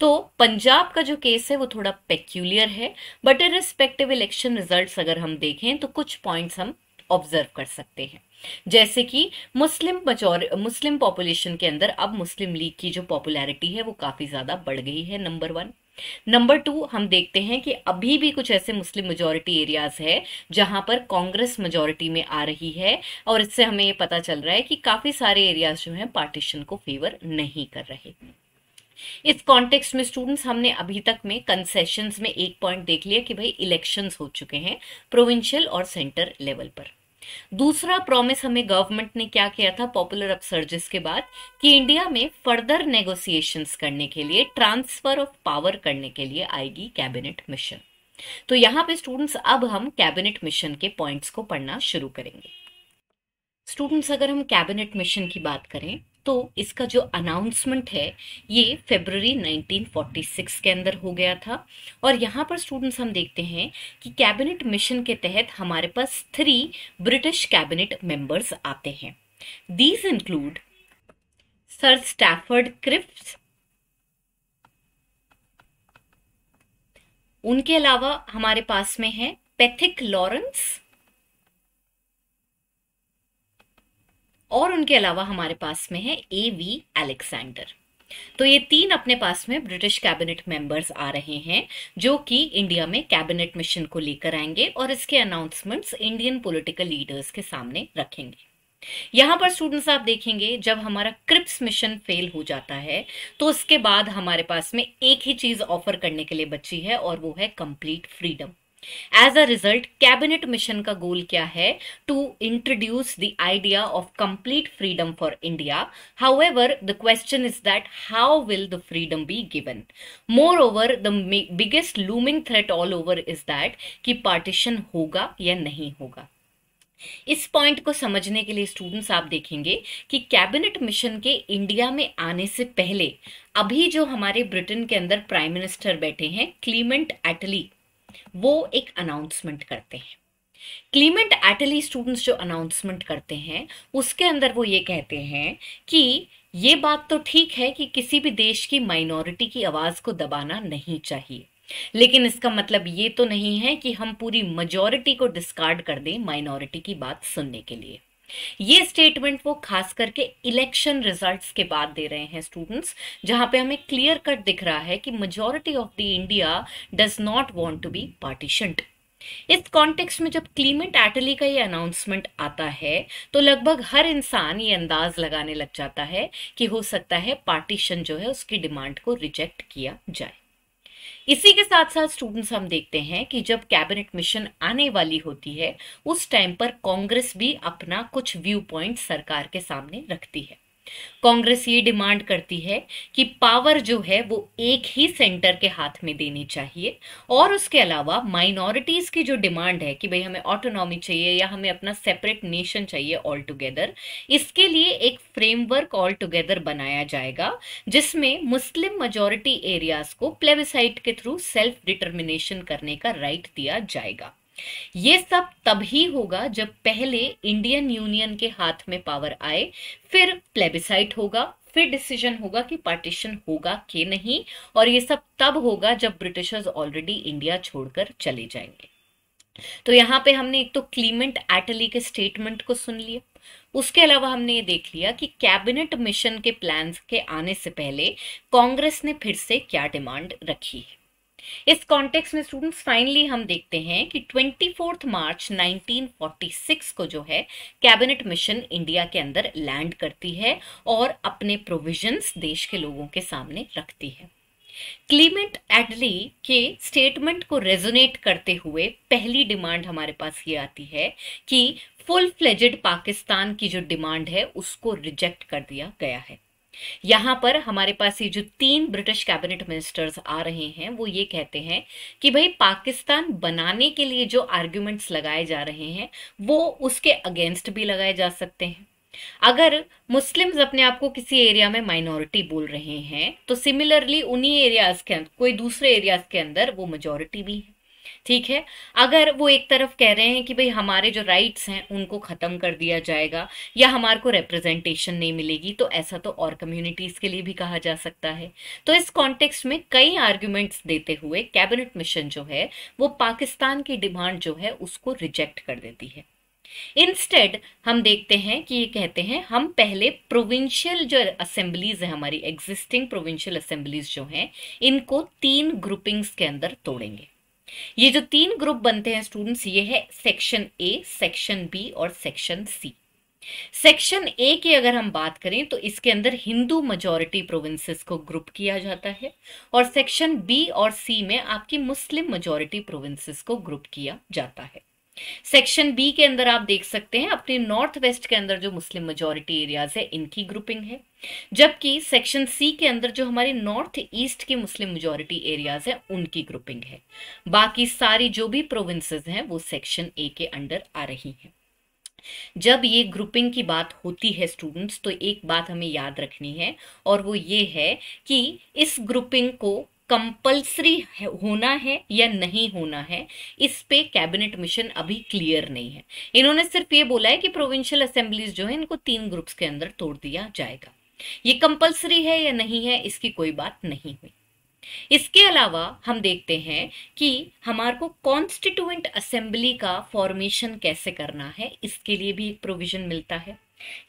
तो पंजाब का जो केस है वो थोड़ा पेक्यूलियर है but in respective election result अगर हम देखें तो कुछ पॉइंट्स हम ऑब्जर्व कर सकते हैं जैसे कि मुस्लिम मुस्लिम पॉपुलेशन के अंदर अब मुस्लिम लीग की जो पॉपुलैरिटी है वो काफी ज्यादा बढ़ गई है नंबर वन नंबर टू हम देखते हैं कि अभी भी कुछ ऐसे मुस्लिम मेजोरिटी एरियाज है जहां पर कांग्रेस मेजोरिटी में आ रही है और इससे हमें ये पता चल रहा है कि काफी सारे एरियाज जो हैं पार्टीशन को फेवर नहीं कर रहे इस कॉन्टेक्स्ट में स्टूडेंट्स हमने अभी तक में कंसेशन में एक पॉइंट देख लिया कि भाई इलेक्शन हो चुके हैं प्रोविंशियल और सेंटर लेवल पर दूसरा प्रॉमिस हमें गवर्नमेंट ने क्या किया था पॉपुलर अपसर्जिस के बाद कि इंडिया में फर्दर नेगोसिएशंस करने के लिए ट्रांसफर ऑफ पावर करने के लिए आएगी कैबिनेट मिशन तो यहां पे स्टूडेंट्स अब हम कैबिनेट मिशन के पॉइंट्स को पढ़ना शुरू करेंगे स्टूडेंट्स अगर हम कैबिनेट मिशन की बात करें तो इसका जो अनाउंसमेंट है ये फेबररी 1946 के अंदर हो गया था और यहाँ पर स्टूडेंट्स हम देखते हैं कि कैबिनेट मिशन के तहत हमारे पास थ्री ब्रिटिश कैबिनेट मेंबर्स आते हैं these include Sir Stafford Cripps उनके अलावा हमारे पास में है पैथिक लॉरेंस और उनके अलावा हमारे पास में है ए वी एलेक्सेंडर तो ये तीन अपने पास में ब्रिटिश कैबिनेट मेंबर्स आ रहे हैं जो कि इंडिया में कैबिनेट मिशन को लेकर आएंगे और इसके अनाउंसमेंट्स इंडियन पॉलिटिकल लीडर्स के सामने रखेंगे यहां पर स्टूडेंट्स आप देखेंगे जब हमारा क्रिप्स मिशन फेल हो जाता है तो उसके बाद हमारे पास में एक ही चीज ऑफर करने के लिए बची है और वो है complete freedom as a result cabinet mission का गोल क्या है to introduce the idea of complete freedom for India however the question is that how will the freedom be given moreover the biggest looming threat all over is that कि partition होगा या नहीं होगा इस point को समझने के लिए स्टूडेंट्स आप देखेंगे कि कैबिनेट मिशन के इंडिया में आने से पहले अभी जो हमारे ब्रिटेन के अंदर प्राइम मिनिस्टर बैठे हैं क्लीमेंट एटली वो एक अनाउंसमेंट करते हैं क्लीमेंट एटली स्टूडेंट्स जो अनाउंसमेंट करते हैं उसके अंदर वो ये कहते हैं कि ये बात तो ठीक है कि किसी भी देश की माइनॉरिटी की आवाज़ को दबाना नहीं चाहिए लेकिन इसका मतलब ये तो नहीं है कि हम पूरी मजॉरिटी को डिस्कार्ड कर दें माइनॉरिटी की बात सुनने के लिए ये स्टेटमेंट वो खास करके इलेक्शन रिजल्ट्स के बाद दे रहे हैं स्टूडेंट्स जहां पे हमें क्लियर कट दिख रहा है कि majority of the India does not want to be partition इस कॉन्टेक्स्ट में जब क्लीमेंट एटली का ये अनाउंसमेंट आता है तो लगभग हर इंसान ये अंदाज लगाने लग जाता है कि हो सकता है पार्टीशन जो है उसकी डिमांड को रिजेक्ट किया जाए इसी के साथ साथ स्टूडेंट्स हम देखते हैं कि जब कैबिनेट मिशन आने वाली होती है उस टाइम पर कांग्रेस भी अपना कुछ व्यू पॉइंट सरकार के सामने रखती है कांग्रेस ये डिमांड करती है कि पावर जो है वो एक ही सेंटर के हाथ में देनी चाहिए और उसके अलावा माइनॉरिटीज की जो डिमांड है कि भाई हमें ऑटोनॉमी चाहिए या हमें अपना सेपरेट नेशन चाहिए ऑल टुगेदर इसके लिए एक फ्रेमवर्क ऑल टुगेदर बनाया जाएगा जिसमें मुस्लिम मजोरिटी एरियाज को प्लेबिसाइट के थ्रू सेल्फ डिटर्मिनेशन करने का राइट दिया जाएगा ये सब तभी होगा जब पहले इंडियन यूनियन के हाथ में पावर आए फिर प्लेबिसाइट होगा फिर डिसीजन होगा कि पार्टीशन होगा कि नहीं और ये सब तब होगा जब ब्रिटिशर्स ऑलरेडी इंडिया छोड़कर चले जाएंगे तो यहां पे हमने एक तो क्लीमेंट एटली के स्टेटमेंट को सुन लिया उसके अलावा हमने ये देख लिया कि कैबिनेट मिशन के प्लान्स के आने से पहले कांग्रेस ने फिर से क्या डिमांड रखी है इस कॉन्टेक्स्ट में स्टूडेंट्स फाइनली हम देखते हैं कि 24 मार्च 1946 को जो है कैबिनेट मिशन इंडिया के अंदर लैंड करती है और अपने प्रोविजंस देश के लोगों के सामने रखती है क्लीमेंट एडली के स्टेटमेंट को रेजोनेट करते हुए पहली डिमांड हमारे पास ये आती है कि फुल फ्लेजेड पाकिस्तान की जो डिमांड है उसको रिजेक्ट कर दिया गया है यहां पर हमारे पास ये जो तीन ब्रिटिश कैबिनेट मिनिस्टर्स आ रहे हैं वो ये कहते हैं कि भाई पाकिस्तान बनाने के लिए जो आर्ग्यूमेंट्स लगाए जा रहे हैं वो उसके अगेंस्ट भी लगाए जा सकते हैं अगर मुस्लिम्स अपने आप को किसी एरिया में माइनॉरिटी बोल रहे हैं तो सिमिलरली उन्हीं एरियाज के अंदर कोई दूसरे एरियाज के अंदर वो मेजोरिटी भी है ठीक है अगर वो एक तरफ कह रहे हैं कि भाई हमारे जो राइट्स हैं उनको ख़त्म कर दिया जाएगा या हमारे को रिप्रेजेंटेशन नहीं मिलेगी तो ऐसा तो और कम्युनिटीज़ के लिए भी कहा जा सकता है तो इस कॉन्टेक्स्ट में कई आर्ग्यूमेंट्स देते हुए कैबिनेट मिशन जो है वो पाकिस्तान की डिमांड जो है उसको रिजेक्ट कर देती है इंस्टेड हम देखते हैं कि ये कहते हैं हम पहले प्रोविंशियल जो असेंबलीज है हमारी एग्जिस्टिंग प्रोविंशियल असेंबलीज जो हैं इनको तीन ग्रुपिंग्स के अंदर तोड़ेंगे ये जो तीन ग्रुप बनते हैं स्टूडेंट्स ये है सेक्शन ए सेक्शन बी और सेक्शन सी सेक्शन ए की अगर हम बात करें तो इसके अंदर हिंदू मेजोरिटी प्रोविंसेस को ग्रुप किया जाता है और सेक्शन बी और सी में आपकी मुस्लिम मेजोरिटी प्रोविंसेस को ग्रुप किया जाता है सेक्शन बी के अंदर आप देख सकते हैं अपने नॉर्थ वेस्ट के अंदर जो मुस्लिम मेजोरिटी एरियाज है इनकी ग्रुपिंग है जबकि सेक्शन सी के अंदर जो हमारे नॉर्थ ईस्ट के मुस्लिम मेजोरिटी एरियाज है उनकी ग्रुपिंग है बाकी सारी जो भी प्रोविंसेस हैं वो सेक्शन ए के अंडर आ रही हैं जब ये ग्रुपिंग की बात होती है स्टूडेंट्स तो एक बात हमें याद रखनी है और वो ये है कि इस ग्रुपिंग को कंपल्सरी होना है या नहीं होना है इस पे कैबिनेट मिशन अभी क्लियर नहीं है इन्होंने सिर्फ ये बोला है कि प्रोविंशियल असेंबलीज जो है इनको तीन ग्रुप्स के अंदर तोड़ दिया जाएगा ये कंपल्सरी है या नहीं है इसकी कोई बात नहीं हुई इसके अलावा हम देखते हैं कि हमारे को कॉन्स्टिट्यूएंट असेंबली का फॉर्मेशन कैसे करना है इसके लिए भी एक प्रोविजन मिलता है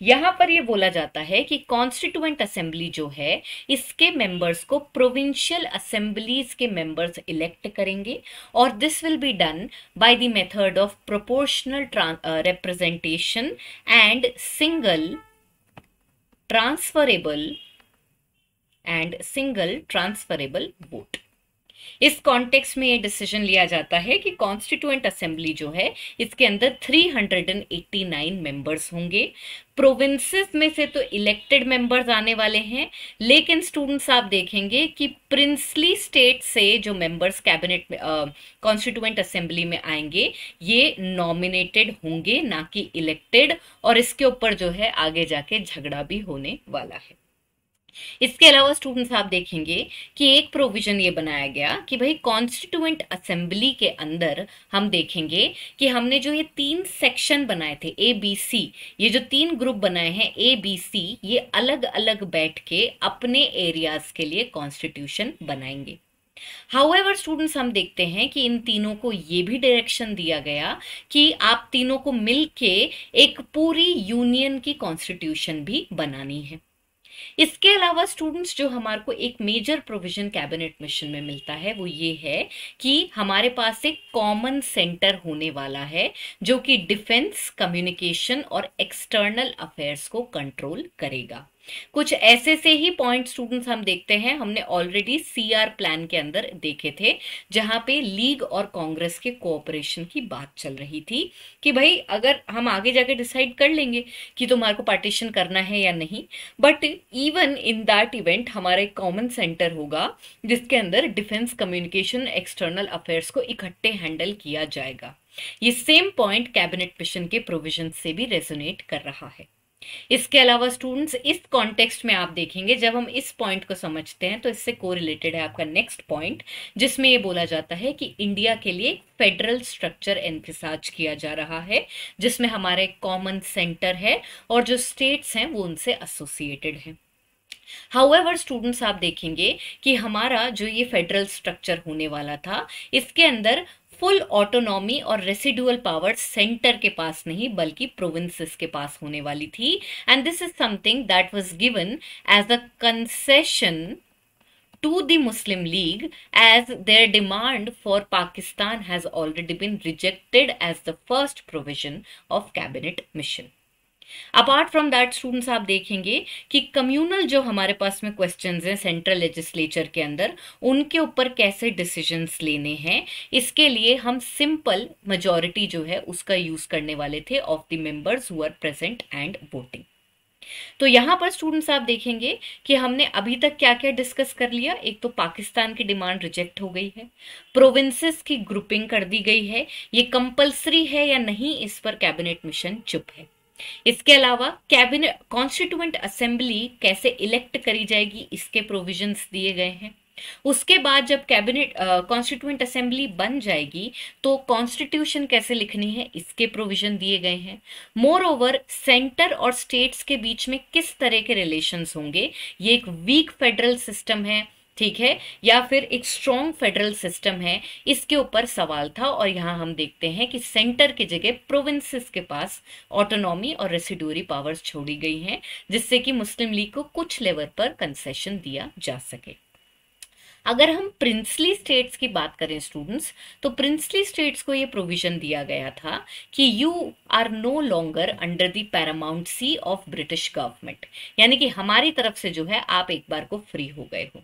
यहां पर यह बोला जाता है कि कॉन्स्टिट्यूएंट असेंबली जो है इसके मेंबर्स को प्रोविंशियल असेंबलीज के मेंबर्स इलेक्ट करेंगे और this will be done by the method of proportional representation and single transferable and single transferable vote इस कॉन्टेक्स्ट में ये डिसीजन लिया जाता है कि कॉन्स्टिट्यूएंट असेंबली जो है इसके अंदर 389 मेंबर्स होंगे प्रोविंसेस में से तो इलेक्टेड मेंबर्स आने वाले हैं लेकिन स्टूडेंट्स आप देखेंगे कि प्रिंसली स्टेट से जो मेंबर्स कैबिनेट में कॉन्स्टिट्यूएंट असेंबली में आएंगे ये नॉमिनेटेड होंगे ना कि इलेक्टेड और इसके ऊपर जो है आगे जाके झगड़ा भी होने वाला है इसके अलावा स्टूडेंट्स आप देखेंगे कि एक प्रोविजन ये बनाया गया कि भाई कॉन्स्टिट्यूएंट असेंबली के अंदर हम देखेंगे कि हमने जो ये तीन सेक्शन बनाए थे ए बी सी ये जो तीन ग्रुप बनाए हैं ए बी सी ये अलग अलग बैठ के अपने एरियाज के लिए कॉन्स्टिट्यूशन बनाएंगे हाउएवर स्टूडेंट्स हम देखते हैं कि इन तीनों को ये भी डायरेक्शन दिया गया कि आप तीनों को मिलके एक पूरी यूनियन की कॉन्स्टिट्यूशन भी बनानी है इसके अलावा स्टूडेंट्स जो हमारे को एक मेजर प्रोविजन कैबिनेट मिशन में मिलता है वो ये है कि हमारे पास एक कॉमन सेंटर होने वाला है जो कि डिफेंस कम्युनिकेशन और एक्सटर्नल अफेयर्स को कंट्रोल करेगा कुछ ऐसे से ही पॉइंट स्टूडेंट्स हम देखते हैं हमने ऑलरेडी सीआर प्लान के अंदर देखे थे जहां पे लीग और कांग्रेस के कोऑपरेशन की बात चल रही थी कि भाई अगर हम आगे जाके डिसाइड कर लेंगे कि तुम्हारे को पार्टीशन करना है या नहीं but even in that event हमारा एक कॉमन सेंटर होगा जिसके अंदर डिफेंस कम्युनिकेशन एक्सटर्नल अफेयर्स को इकट्ठे हैंडल किया जाएगा ये सेम पॉइंट कैबिनेट मिशन के प्रोविजन से भी रेजोनेट कर रहा है इसके अलावा स्टूडेंट्स इस कॉन्टेक्स्ट में आप देखेंगे जब हम इस पॉइंट को समझते हैं तो इससे को है आपका नेक्स्ट पॉइंट जिसमें ये बोला जाता है कि इंडिया के लिए फेडरल स्ट्रक्चर एनकिसाज किया जा रहा है जिसमें हमारे कॉमन सेंटर है और जो स्टेट्स हैं वो उनसे एसोसिएटेड हैं हाउएवर स्टूडेंट्स आप देखेंगे कि हमारा जो ये फेडरल स्ट्रक्चर होने वाला था इसके अंदर फुल ऑटोनॉमी और रेसिडुअल पावर सेंटर के पास नहीं बल्कि प्रोविंसेस के पास होने वाली थी and this is something that was given as a concession to the Muslim League as their demand for Pakistan has already been rejected as the first provision of cabinet mission apart from that students आप देखेंगे कि communal जो हमारे पास में question हैं central legislature के अंदर उनके ऊपर कैसे डिसीजन लेने हैं इसके लिए हम सिंपल मेजोरिटी जो है उसका यूज करने वाले थे of the members who are present and voting तो यहां पर स्टूडेंट्स आप देखेंगे कि हमने अभी तक क्या क्या डिस्कस कर लिया एक तो पाकिस्तान की डिमांड रिजेक्ट हो गई है प्रोविंसेस की ग्रुपिंग कर दी गई है ये कंपलसरी है या नहीं इस पर कैबिनेट मिशन चुप है इसके अलावा कैबिनेट कॉन्स्टिट्यूएंट असेंबली कैसे इलेक्ट करी जाएगी इसके प्रोविजंस दिए गए हैं उसके बाद जब कैबिनेट कॉन्स्टिट्यूएंट असेंबली बन जाएगी तो कॉन्स्टिट्यूशन कैसे लिखनी है इसके प्रोविजन दिए गए हैं मोर ओवर सेंटर और स्टेट्स के बीच में किस तरह के रिलेशंस होंगे ये एक वीक फेडरल सिस्टम है ठीक है या फिर एक स्ट्रॉन्ग फेडरल सिस्टम है इसके ऊपर सवाल था और यहाँ हम देखते हैं कि सेंटर की जगह प्रोविंसेस के पास ऑटोनॉमी और रेसिडोरी पावर्स छोड़ी गई हैं जिससे कि मुस्लिम लीग को कुछ लेवल पर कंसेशन दिया जा सके अगर हम प्रिंसली स्टेट्स की बात करें स्टूडेंट्स तो प्रिंसली स्टेट्स को ये प्रोविजन दिया गया था कि you are no longer under the paramountcy of British government यानी कि हमारी तरफ से जो है आप एक बार को फ्री हो गए हो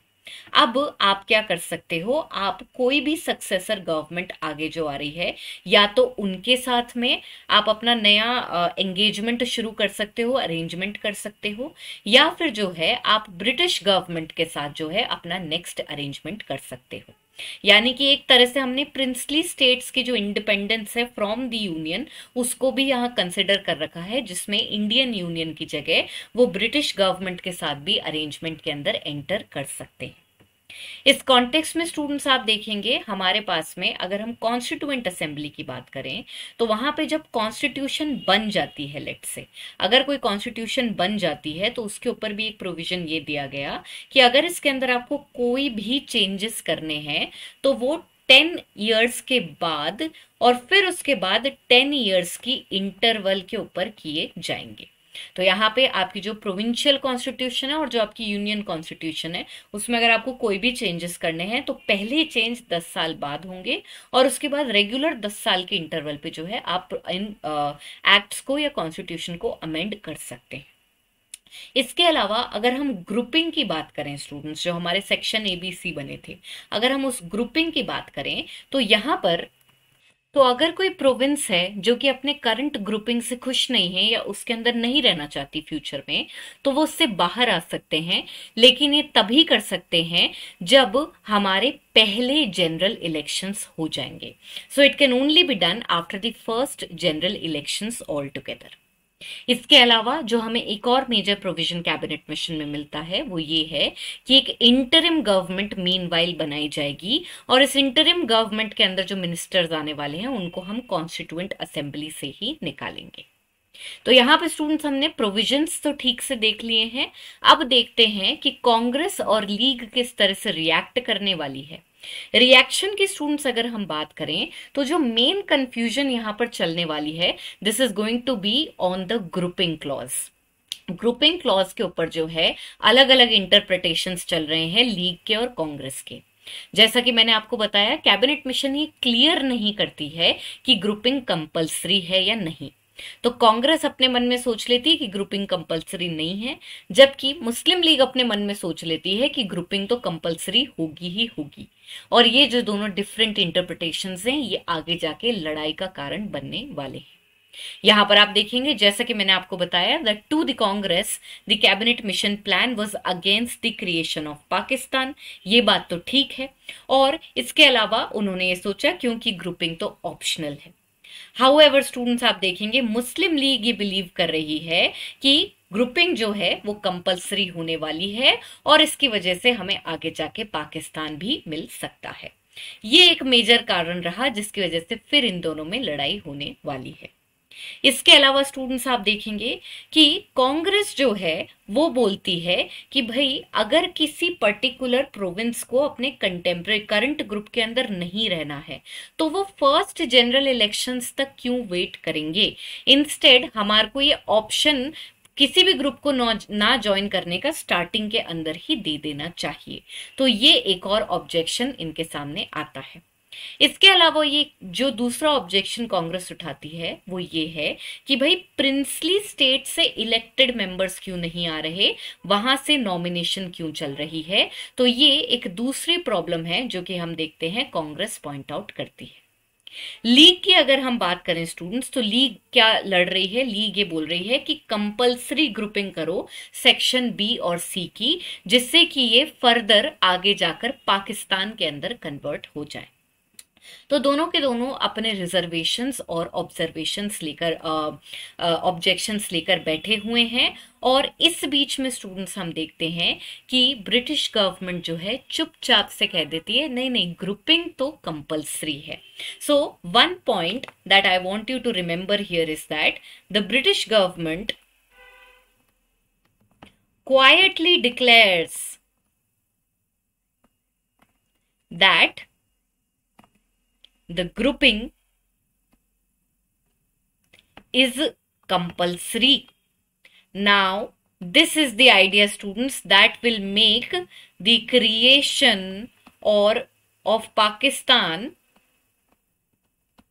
अब आप क्या कर सकते हो आप कोई भी सक्सेसर गवर्नमेंट आगे जो आ रही है या तो उनके साथ में आप अपना नया एंगेजमेंट शुरू कर सकते हो अरेंजमेंट कर सकते हो या फिर जो है आप ब्रिटिश गवर्नमेंट के साथ जो है अपना नेक्स्ट अरेंजमेंट कर सकते हो यानी कि एक तरह से हमने प्रिंसली स्टेट्स की जो इंडिपेंडेंस है फ्रॉम द यूनियन उसको भी यहाँ कंसिडर कर रखा है जिसमें इंडियन यूनियन की जगह वो ब्रिटिश गवर्नमेंट के साथ भी अरेंजमेंट के अंदर एंटर कर सकते हैं इस कॉन्टेक्स्ट में स्टूडेंट्स आप देखेंगे हमारे पास में अगर हम कॉन्स्टिट्यूएंट असेंबली की बात करें तो वहां पे जब कॉन्स्टिट्यूशन बन जाती है लेट से अगर कोई कॉन्स्टिट्यूशन बन जाती है तो उसके ऊपर भी एक प्रोविजन ये दिया गया कि अगर इसके अंदर आपको कोई भी चेंजेस करने हैं तो वो टेन ईयर्स के बाद और फिर उसके बाद टेन ईयर्स की इंटरवल के ऊपर किए जाएंगे तो यहाँ पे आपकी जो प्रोविंशियल कॉन्स्टिट्यूशन है और जो आपकी यूनियन कॉन्स्टिट्यूशन है उसमें अगर आपको कोई भी चेंजेस करने हैं तो पहले चेंज दस साल बाद होंगे और उसके बाद रेगुलर दस साल के इंटरवल पे जो है आप इन एक्ट्स को या कॉन्स्टिट्यूशन को अमेंड कर सकते हैं इसके अलावा अगर हम ग्रुपिंग की बात करें स्टूडेंट्स जो हमारे सेक्शन ए बी सी बने थे अगर हम उस ग्रुपिंग की बात करें तो यहाँ पर तो अगर कोई प्रोविंस है जो कि अपने करंट ग्रुपिंग से खुश नहीं है या उसके अंदर नहीं रहना चाहती फ्यूचर में तो वो उससे बाहर आ सकते हैं लेकिन ये तभी कर सकते हैं जब हमारे पहले जनरल इलेक्शंस हो जाएंगे so it can only be done after the first general elections all together इसके अलावा जो हमें एक और मेजर प्रोविजन कैबिनेट मिशन में मिलता है वो ये है कि एक इंटरिम गवर्नमेंट मीन बनाई जाएगी और इस इंटरिम गवर्नमेंट के अंदर जो मिनिस्टर्स आने वाले हैं उनको हम कॉन्स्टिट्यूंट असेंबली से ही निकालेंगे तो यहां पे स्टूडेंट्स हमने प्रोविजंस तो ठीक से देख लिए हैं अब देखते हैं कि कांग्रेस और लीग किस तरह से रिएक्ट करने वाली है रिएक्शन की स्टूडेंट्स अगर हम बात करें तो जो मेन कंफ्यूजन यहां पर चलने वाली है this is going to be on the grouping clause grouping clause के ऊपर जो है अलग अलग इंटरप्रिटेशन चल रहे हैं लीग के और कांग्रेस के जैसा कि मैंने आपको बताया कैबिनेट मिशन ये क्लियर नहीं करती है कि ग्रुपिंग कंपल्सरी है या नहीं तो कांग्रेस अपने मन में सोच लेती है कि ग्रुपिंग कंपलसरी नहीं है जबकि मुस्लिम लीग अपने मन में सोच लेती है कि ग्रुपिंग तो कंपलसरी होगी ही होगी और ये जो दोनों डिफरेंट इंटरप्रिटेशन हैं ये आगे जाके लड़ाई का कारण बनने वाले हैं यहां पर आप देखेंगे जैसा कि मैंने आपको बताया the to the Congress the cabinet mission plan was against the creation of Pakistan ये बात तो ठीक है और इसके अलावा उन्होंने ये सोचा क्योंकि ग्रुपिंग तो ऑप्शनल है हाउ एवर स्टूडेंट्स आप देखेंगे मुस्लिम लीग ये बिलीव कर रही है कि ग्रुपिंग जो है वो कंपलसरी होने वाली है और इसकी वजह से हमें आगे जाके पाकिस्तान भी मिल सकता है ये एक मेजर कारण रहा जिसकी वजह से फिर इन दोनों में लड़ाई होने वाली है इसके अलावा स्टूडेंट्स आप देखेंगे कि कांग्रेस जो है वो बोलती है कि भाई अगर किसी पर्टिकुलर प्रोविंस को अपने कंटेम्प्रेरी करंट ग्रुप के अंदर नहीं रहना है तो वो फर्स्ट जनरल इलेक्शंस तक क्यों वेट करेंगे इंस्टेड हमारे को ये ऑप्शन किसी भी ग्रुप को ना ज्वाइन करने का स्टार्टिंग के अंदर ही दे देना चाहिए तो ये एक और ऑब्जेक्शन इनके सामने आता है इसके अलावा ये जो दूसरा ऑब्जेक्शन कांग्रेस उठाती है वो ये है कि भाई प्रिंसली स्टेट से इलेक्टेड मेंबर्स क्यों नहीं आ रहे वहां से नॉमिनेशन क्यों चल रही है तो ये एक दूसरी प्रॉब्लम है जो कि हम देखते हैं कांग्रेस पॉइंट आउट करती है लीग की अगर हम बात करें स्टूडेंट्स तो लीग क्या लड़ रही है लीग ये बोल रही है कि कंपलसरी ग्रुपिंग करो सेक्शन बी और सी की जिससे कि ये फर्दर आगे जाकर पाकिस्तान के अंदर कन्वर्ट हो जाए तो दोनों के दोनों अपने रिजर्वेशंस और ऑब्जर्वेशंस लेकर ऑब्जेक्शंस लेकर बैठे हुए हैं और इस बीच में स्टूडेंट्स हम देखते हैं कि ब्रिटिश गवर्नमेंट जो है चुपचाप से कह देती है नहीं नहीं ग्रुपिंग तो कंपल्सरी है so one point that I want you to remember here is that the British government quietly declares that The grouping is compulsory. Now, this is the idea students that will make the creation or of Pakistan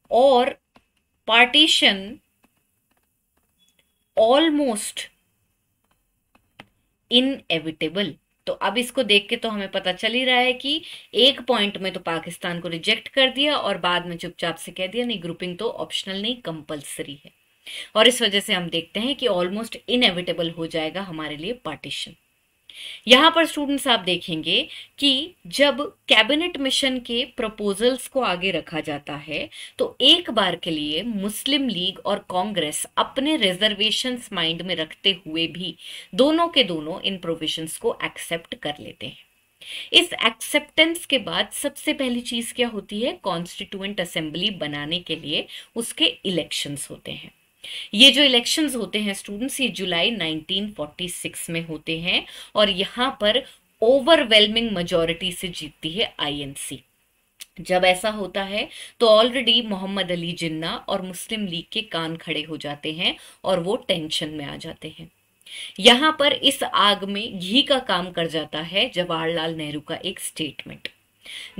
or partition almost inevitable. तो अब इसको देख के तो हमें पता चल ही रहा है कि एक पॉइंट में तो पाकिस्तान को रिजेक्ट कर दिया और बाद में चुपचाप से कह दिया नहीं ग्रुपिंग तो ऑप्शनल नहीं कंपल्सरी है और इस वजह से हम देखते हैं कि ऑलमोस्ट इनएविटेबल हो जाएगा हमारे लिए पार्टीशन यहां पर स्टूडेंट्स आप देखेंगे कि जब कैबिनेट मिशन के प्रपोजल्स को आगे रखा जाता है तो एक बार के लिए मुस्लिम लीग और कांग्रेस अपने रिजर्वेशन माइंड में रखते हुए भी दोनों के दोनों इन प्रोविजंस को एक्सेप्ट कर लेते हैं इस एक्सेप्टेंस के बाद सबसे पहली चीज क्या होती है कॉन्स्टिट्यूएंट असेंबली बनाने के लिए उसके इलेक्शंस होते हैं ये जो इलेक्शंस होते हैं स्टूडेंट्स ये जुलाई 1946 में होते हैं और यहाँ पर ओवरवेलमिंग मेजोरिटी से जीतती है आईएनसी जब ऐसा होता है तो ऑलरेडी मोहम्मद अली जिन्ना और मुस्लिम लीग के कान खड़े हो जाते हैं और वो टेंशन में आ जाते हैं यहां पर इस आग में घी का काम कर जाता है जवाहरलाल नेहरू का एक स्टेटमेंट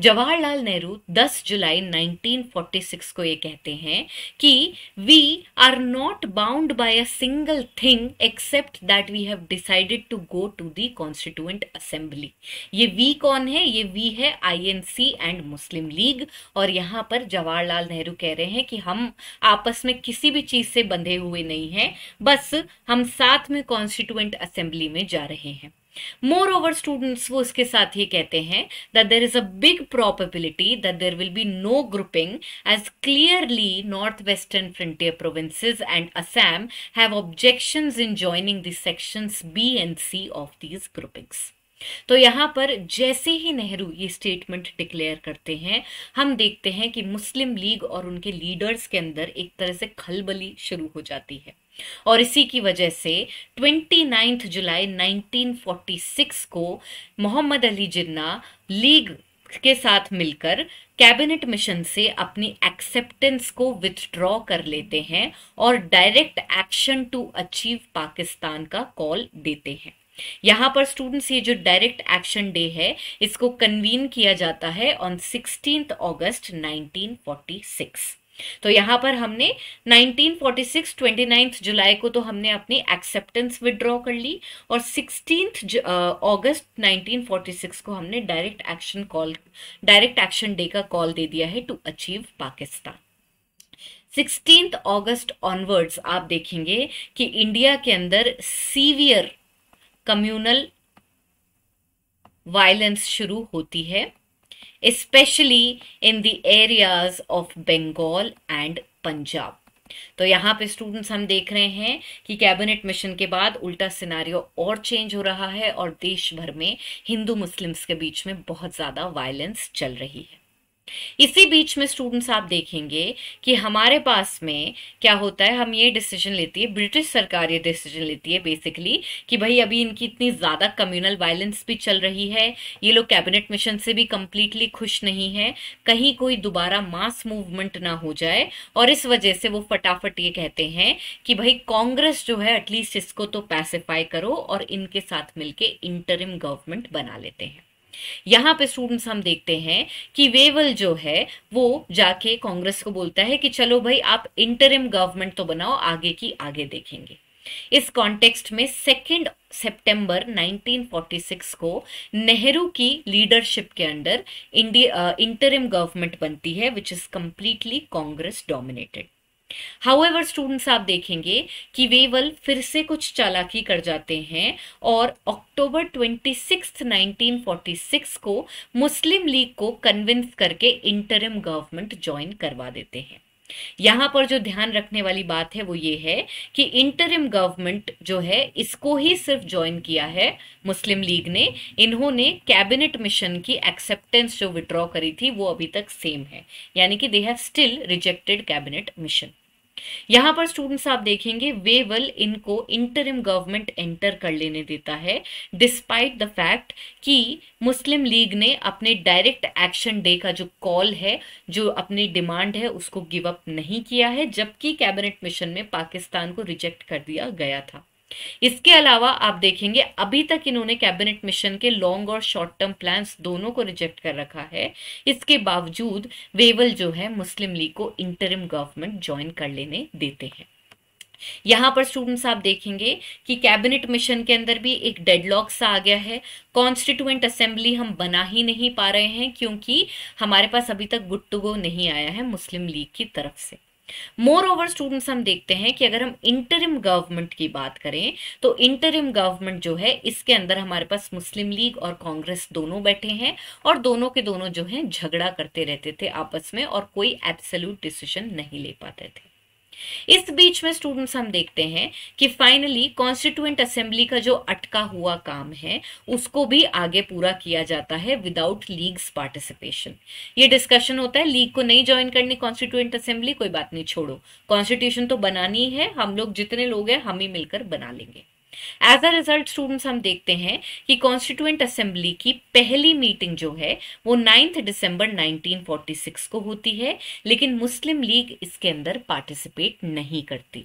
जवाहरलाल नेहरू 10 जुलाई 1946 को ये कहते हैं कि we are not bound by a single thing except that we have decided to go to the constituent assembly ये वी कौन है ये वी है आईएनसी एंड मुस्लिम लीग और यहाँ पर जवाहरलाल नेहरू कह रहे हैं कि हम आपस में किसी भी चीज से बंधे हुए नहीं हैं बस हम साथ में कॉन्स्टिट्यूएंट असेंबली में जा रहे हैं मोर ओवर स्टूडेंट्स वो इसके साथ ही कहते हैं that there is a big probability that there will be no grouping as clearly north western frontier provinces and Assam have objections in joining the sections B and C of these groupings. तो यहाँ पर जैसे ही नेहरू ये statement declare करते हैं हम देखते हैं कि मुस्लिम लीग और उनके लीडर्स के अंदर एक तरह से खलबली शुरू हो जाती है और इसी की वजह से 29 जुलाई 1946 को मोहम्मद अली जिन्ना लीग के साथ मिलकर कैबिनेट मिशन से अपनी एक्सेप्टेंस को विथड्रॉ कर लेते हैं और direct action to achieve Pakistan का कॉल देते हैं यहाँ पर स्टूडेंट्स ये जो डायरेक्ट एक्शन डे है इसको कन्वीन किया जाता है ऑन सिक्सटीन अगस्त 1946 तो यहाँ पर हमने 1946 29 जुलाई को तो हमने अपनी एक्सेप्टेंस विड्रॉ कर ली और सिक्सटीन अगस्त 1946 को हमने direct action call direct action day का कॉल दे दिया है to achieve Pakistan sixteen August onwards आप देखेंगे कि इंडिया के अंदर सीवियर कम्युनल वायलेंस शुरू होती है specially in the areas of Bengal and Punjab तो यहां पे स्टूडेंट्स हम देख रहे हैं कि कैबिनेट मिशन के बाद उल्टा सिनारियो और चेंज हो रहा है और देश भर में हिंदू मुस्लिम्स के बीच में बहुत ज़्यादा वायलेंस चल रही है इसी बीच में स्टूडेंट्स आप देखेंगे कि हमारे पास में क्या होता है हम ये डिसीजन लेती है ब्रिटिश सरकार ये डिसीजन लेती है बेसिकली कि भाई अभी इनकी इतनी ज़्यादा कम्युनल वायलेंस भी चल रही है ये लोग कैबिनेट मिशन से भी कंप्लीटली खुश नहीं है कहीं कोई दोबारा मास मूवमेंट ना हो जाए और इस वजह से वो फटाफट ये कहते हैं कि भाई कांग्रेस जो है एटलीस्ट इसको तो पैसिफाई करो और इनके साथ मिलकर इंटरिम गवर्नमेंट बना लेते हैं यहाँ पे स्टूडेंट्स हम देखते हैं कि वेवल जो है वो जाके कांग्रेस को बोलता है कि चलो भाई आप इंटरिम गवर्नमेंट तो बनाओ आगे की आगे देखेंगे इस कॉन्टेक्स्ट में सेकेंड सितंबर 1946 को नेहरू की लीडरशिप के अंडर इंटरिम गवर्नमेंट बनती है which is completely Congress dominated however students आप देखेंगे कि वे वल फिर से कुछ चालाकी कर जाते हैं और अक्टूबर 26, 1946 को मुस्लिम लीग को कन्विंस करके इंटरिम गवर्नमेंट ज्वाइन करवा देते हैं यहां पर जो ध्यान रखने वाली बात है वो ये है कि इंटरिम गवर्नमेंट जो है इसको ही सिर्फ ज्वाइन किया है मुस्लिम लीग ने इन्होंने कैबिनेट मिशन की एक्सेप्टेंस जो विड्रॉ करी थी वो अभी तक सेम है यानी कि they have still rejected cabinet mission यहां पर स्टूडेंट्स आप देखेंगे वे विल इनको इंटरिम गवर्नमेंट एंटर कर लेने देता है डिस्पाइट द फैक्ट कि मुस्लिम लीग ने अपने डायरेक्ट एक्शन डे का जो कॉल है जो अपनी डिमांड है उसको गिव अप नहीं किया है जबकि कैबिनेट मिशन में पाकिस्तान को रिजेक्ट कर दिया गया था इसके अलावा आप देखेंगे अभी तक इन्होंने कैबिनेट मिशन के लॉन्ग और शॉर्ट टर्म प्लान्स दोनों को रिजेक्ट कर रखा है इसके बावजूद वेवल जो है मुस्लिम लीग को इंटरिम गवर्नमेंट ज्वाइन कर लेने देते हैं यहां पर स्टूडेंट्स आप देखेंगे कि कैबिनेट मिशन के अंदर भी एक डेडलॉक सा आ गया है कॉन्स्टिट्यूएंट असेंबली हम बना ही नहीं पा रहे हैं क्योंकि हमारे पास अभी तक गुट्टुगो नहीं आया है मुस्लिम लीग की तरफ से मोर ओवर स्टूडेंट्स हम देखते हैं कि अगर हम इंटरिम गवर्नमेंट की बात करें तो इंटरिम गवर्नमेंट जो है इसके अंदर हमारे पास मुस्लिम लीग और कांग्रेस दोनों बैठे हैं और दोनों के दोनों जो हैं झगड़ा करते रहते थे आपस में और कोई एब्सोल्यूट डिसीजन नहीं ले पाते थे इस बीच में स्टूडेंट्स हम देखते हैं कि फाइनली कॉन्स्टिट्यूएंट असेंबली का जो अटका हुआ काम है उसको भी आगे पूरा किया जाता है विदाउट लीग्स पार्टिसिपेशन ये डिस्कशन होता है लीग को नहीं ज्वाइन करनी कॉन्स्टिट्यूएंट असेंबली कोई बात नहीं छोड़ो कॉन्स्टिट्यूशन तो बनानी है हम लोग जितने लोग हैं हम ही मिलकर बना लेंगे एज अ रिजल्ट स्टूडेंट्स हम देखते हैं कि कॉन्स्टिट्यूएंट असेंबली की पहली मीटिंग जो है वो नाइन्थ दिसंबर 1946 को होती है लेकिन मुस्लिम लीग इसके अंदर पार्टिसिपेट नहीं करती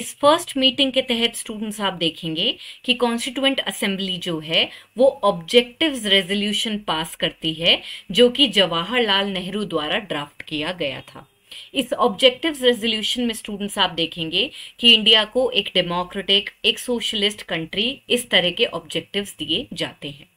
इस फर्स्ट मीटिंग के तहत स्टूडेंट्स आप देखेंगे कि कॉन्स्टिट्यूएंट असेंबली जो है वो ऑब्जेक्टिव्स रेजोल्यूशन पास करती है जो कि जवाहरलाल नेहरू द्वारा ड्राफ्ट किया गया था इस ऑब्जेक्टिव रेजोल्यूशन में स्टूडेंट्स आप देखेंगे कि इंडिया को एक डेमोक्रेटिक एक सोशलिस्ट कंट्री इस तरह के ऑब्जेक्टिव दिए जाते हैं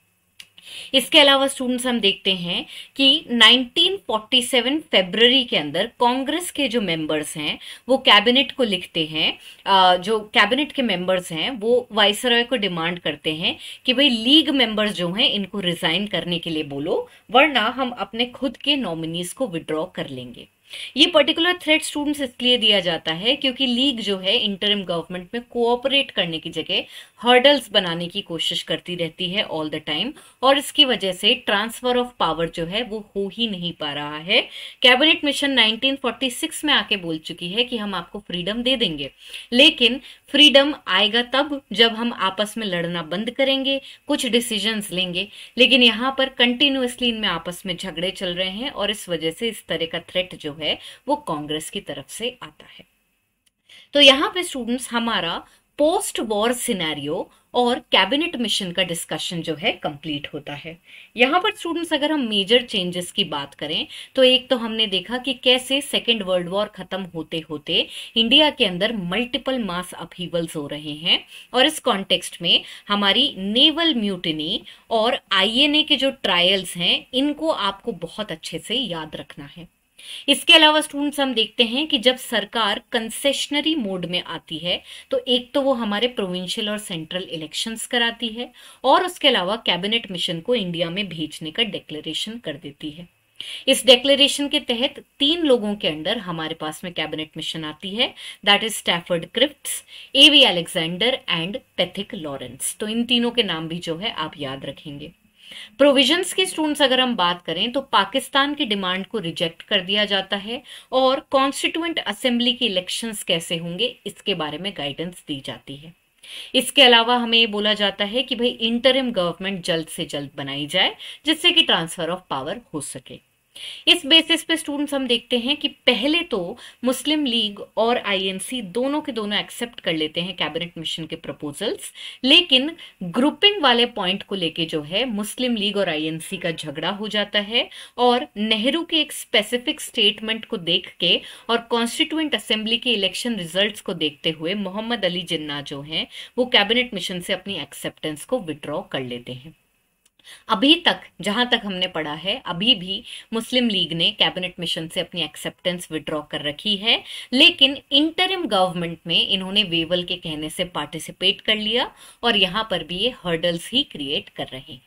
इसके अलावा स्टूडेंट्स हम देखते हैं कि 1947 फरवरी के अंदर कांग्रेस के जो मेंबर्स हैं वो कैबिनेट को लिखते हैं जो कैबिनेट के मेंबर्स हैं वो वाइसराय को डिमांड करते हैं कि भाई लीग मेंबर्स जो हैं इनको रिजाइन करने के लिए बोलो वरना हम अपने खुद के नॉमिनीज को विड्रॉ कर लेंगे ये पर्टिकुलर थ्रेट स्टूडेंट्स इसलिए दिया जाता है क्योंकि लीग जो है इंटरिम गवर्नमेंट में कोऑपरेट करने की जगह हर्डल्स बनाने की कोशिश करती रहती है ऑल द टाइम और इसकी वजह से ट्रांसफर ऑफ पावर जो है वो हो ही नहीं पा रहा है कैबिनेट मिशन 1946 में आके बोल चुकी है कि हम आपको फ्रीडम दे देंगे लेकिन फ्रीडम आएगा तब जब हम आपस में लड़ना बंद करेंगे कुछ डिसीजन लेंगे लेकिन यहाँ पर कंटिन्यूसली इनमें आपस में झगड़े चल रहे हैं और इस वजह से इस तरह का थ्रेट जो है वो कांग्रेस की तरफ से आता है तो यहाँ पे स्टूडेंट्स हमारा पोस्ट वॉर सिनेरियो और कैबिनेट मिशन का डिस्कशन जो है कंप्लीट होता है यहाँ पर स्टूडेंट्स अगर हम मेजर चेंजेस की बात करें तो एक तो हमने देखा कि कैसे सेकेंड वर्ल्ड वॉर खत्म होते होते इंडिया के अंदर मल्टीपल मास अपीवल्स हो रहे हैं और इस कॉन्टेक्स्ट में हमारी नेवल म्यूटनी और आईएनए के जो ट्रायल्स हैं इनको आपको बहुत अच्छे से याद रखना है इसके अलावा स्टूडेंट्स हम देखते हैं कि जब सरकार कंसेशनरी मोड में आती है तो एक तो वो हमारे प्रोविंशियल और सेंट्रल इलेक्शंस कराती है और उसके अलावा कैबिनेट मिशन को इंडिया में भेजने का डिक्लेरेशन कर देती है इस डेक्लेरेशन के तहत तीन लोगों के अंडर हमारे पास में कैबिनेट मिशन आती है that is Stafford Cripps A V Alexander and Pethick Lawrence तो इन तीनों के नाम भी जो है आप याद रखेंगे प्रोविजंस के स्टूडेंट्स अगर हम बात करें तो पाकिस्तान की डिमांड को रिजेक्ट कर दिया जाता है और कॉन्स्टिट्यूंट असेंबली के इलेक्शंस कैसे होंगे इसके बारे में गाइडेंस दी जाती है इसके अलावा हमें ये बोला जाता है कि भाई इंटरिम गवर्नमेंट जल्द से जल्द बनाई जाए जिससे कि ट्रांसफर ऑफ पावर हो सके इस बेसिस पे स्टूडेंट्स हम देखते हैं कि पहले तो मुस्लिम लीग और आईएनसी दोनों के दोनों एक्सेप्ट कर लेते हैं कैबिनेट मिशन के प्रपोजल्स लेकिन ग्रुपिंग वाले पॉइंट को लेके जो है मुस्लिम लीग और आईएनसी का झगड़ा हो जाता है और नेहरू के एक स्पेसिफिक स्टेटमेंट को देख के और कॉन्स्टिट्यूंट असेंबली के इलेक्शन रिजल्ट को देखते हुए मोहम्मद अली जिन्ना जो है वो कैबिनेट मिशन से अपनी एक्सेप्टेंस को विड्रॉ कर लेते हैं अभी तक जहां तक हमने पढ़ा है अभी भी मुस्लिम लीग ने कैबिनेट मिशन से अपनी एक्सेप्टेंस विड्रॉ कर रखी है लेकिन इंटरिम गवर्नमेंट में इन्होंने वेवल के कहने से पार्टिसिपेट कर लिया और यहां पर भी ये हर्डल्स ही क्रिएट कर रहे हैं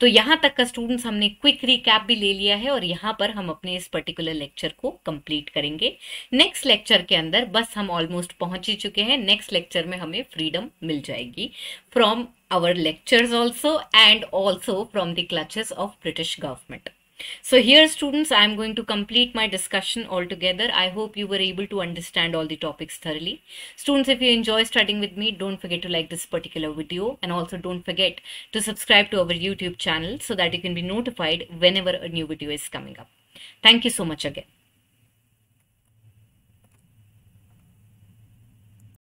तो यहां तक का स्टूडेंट्स हमने क्विक रिकैप भी ले लिया है और यहां पर हम अपने इस पर्टिकुलर लेक्चर को कंप्लीट करेंगे नेक्स्ट लेक्चर के अंदर बस हम ऑलमोस्ट पहुंच ही चुके हैं नेक्स्ट लेक्चर में हमें फ्रीडम मिल जाएगी from our lectures also and also from the clutches of British government. So here students, I am going to complete my discussion altogether. I hope you were able to understand all the topics thoroughly. Students, if you enjoy studying with me, don't forget to like this particular video and also don't forget to subscribe to our YouTube channel so that you can be notified whenever a new video is coming up. Thank you so much again.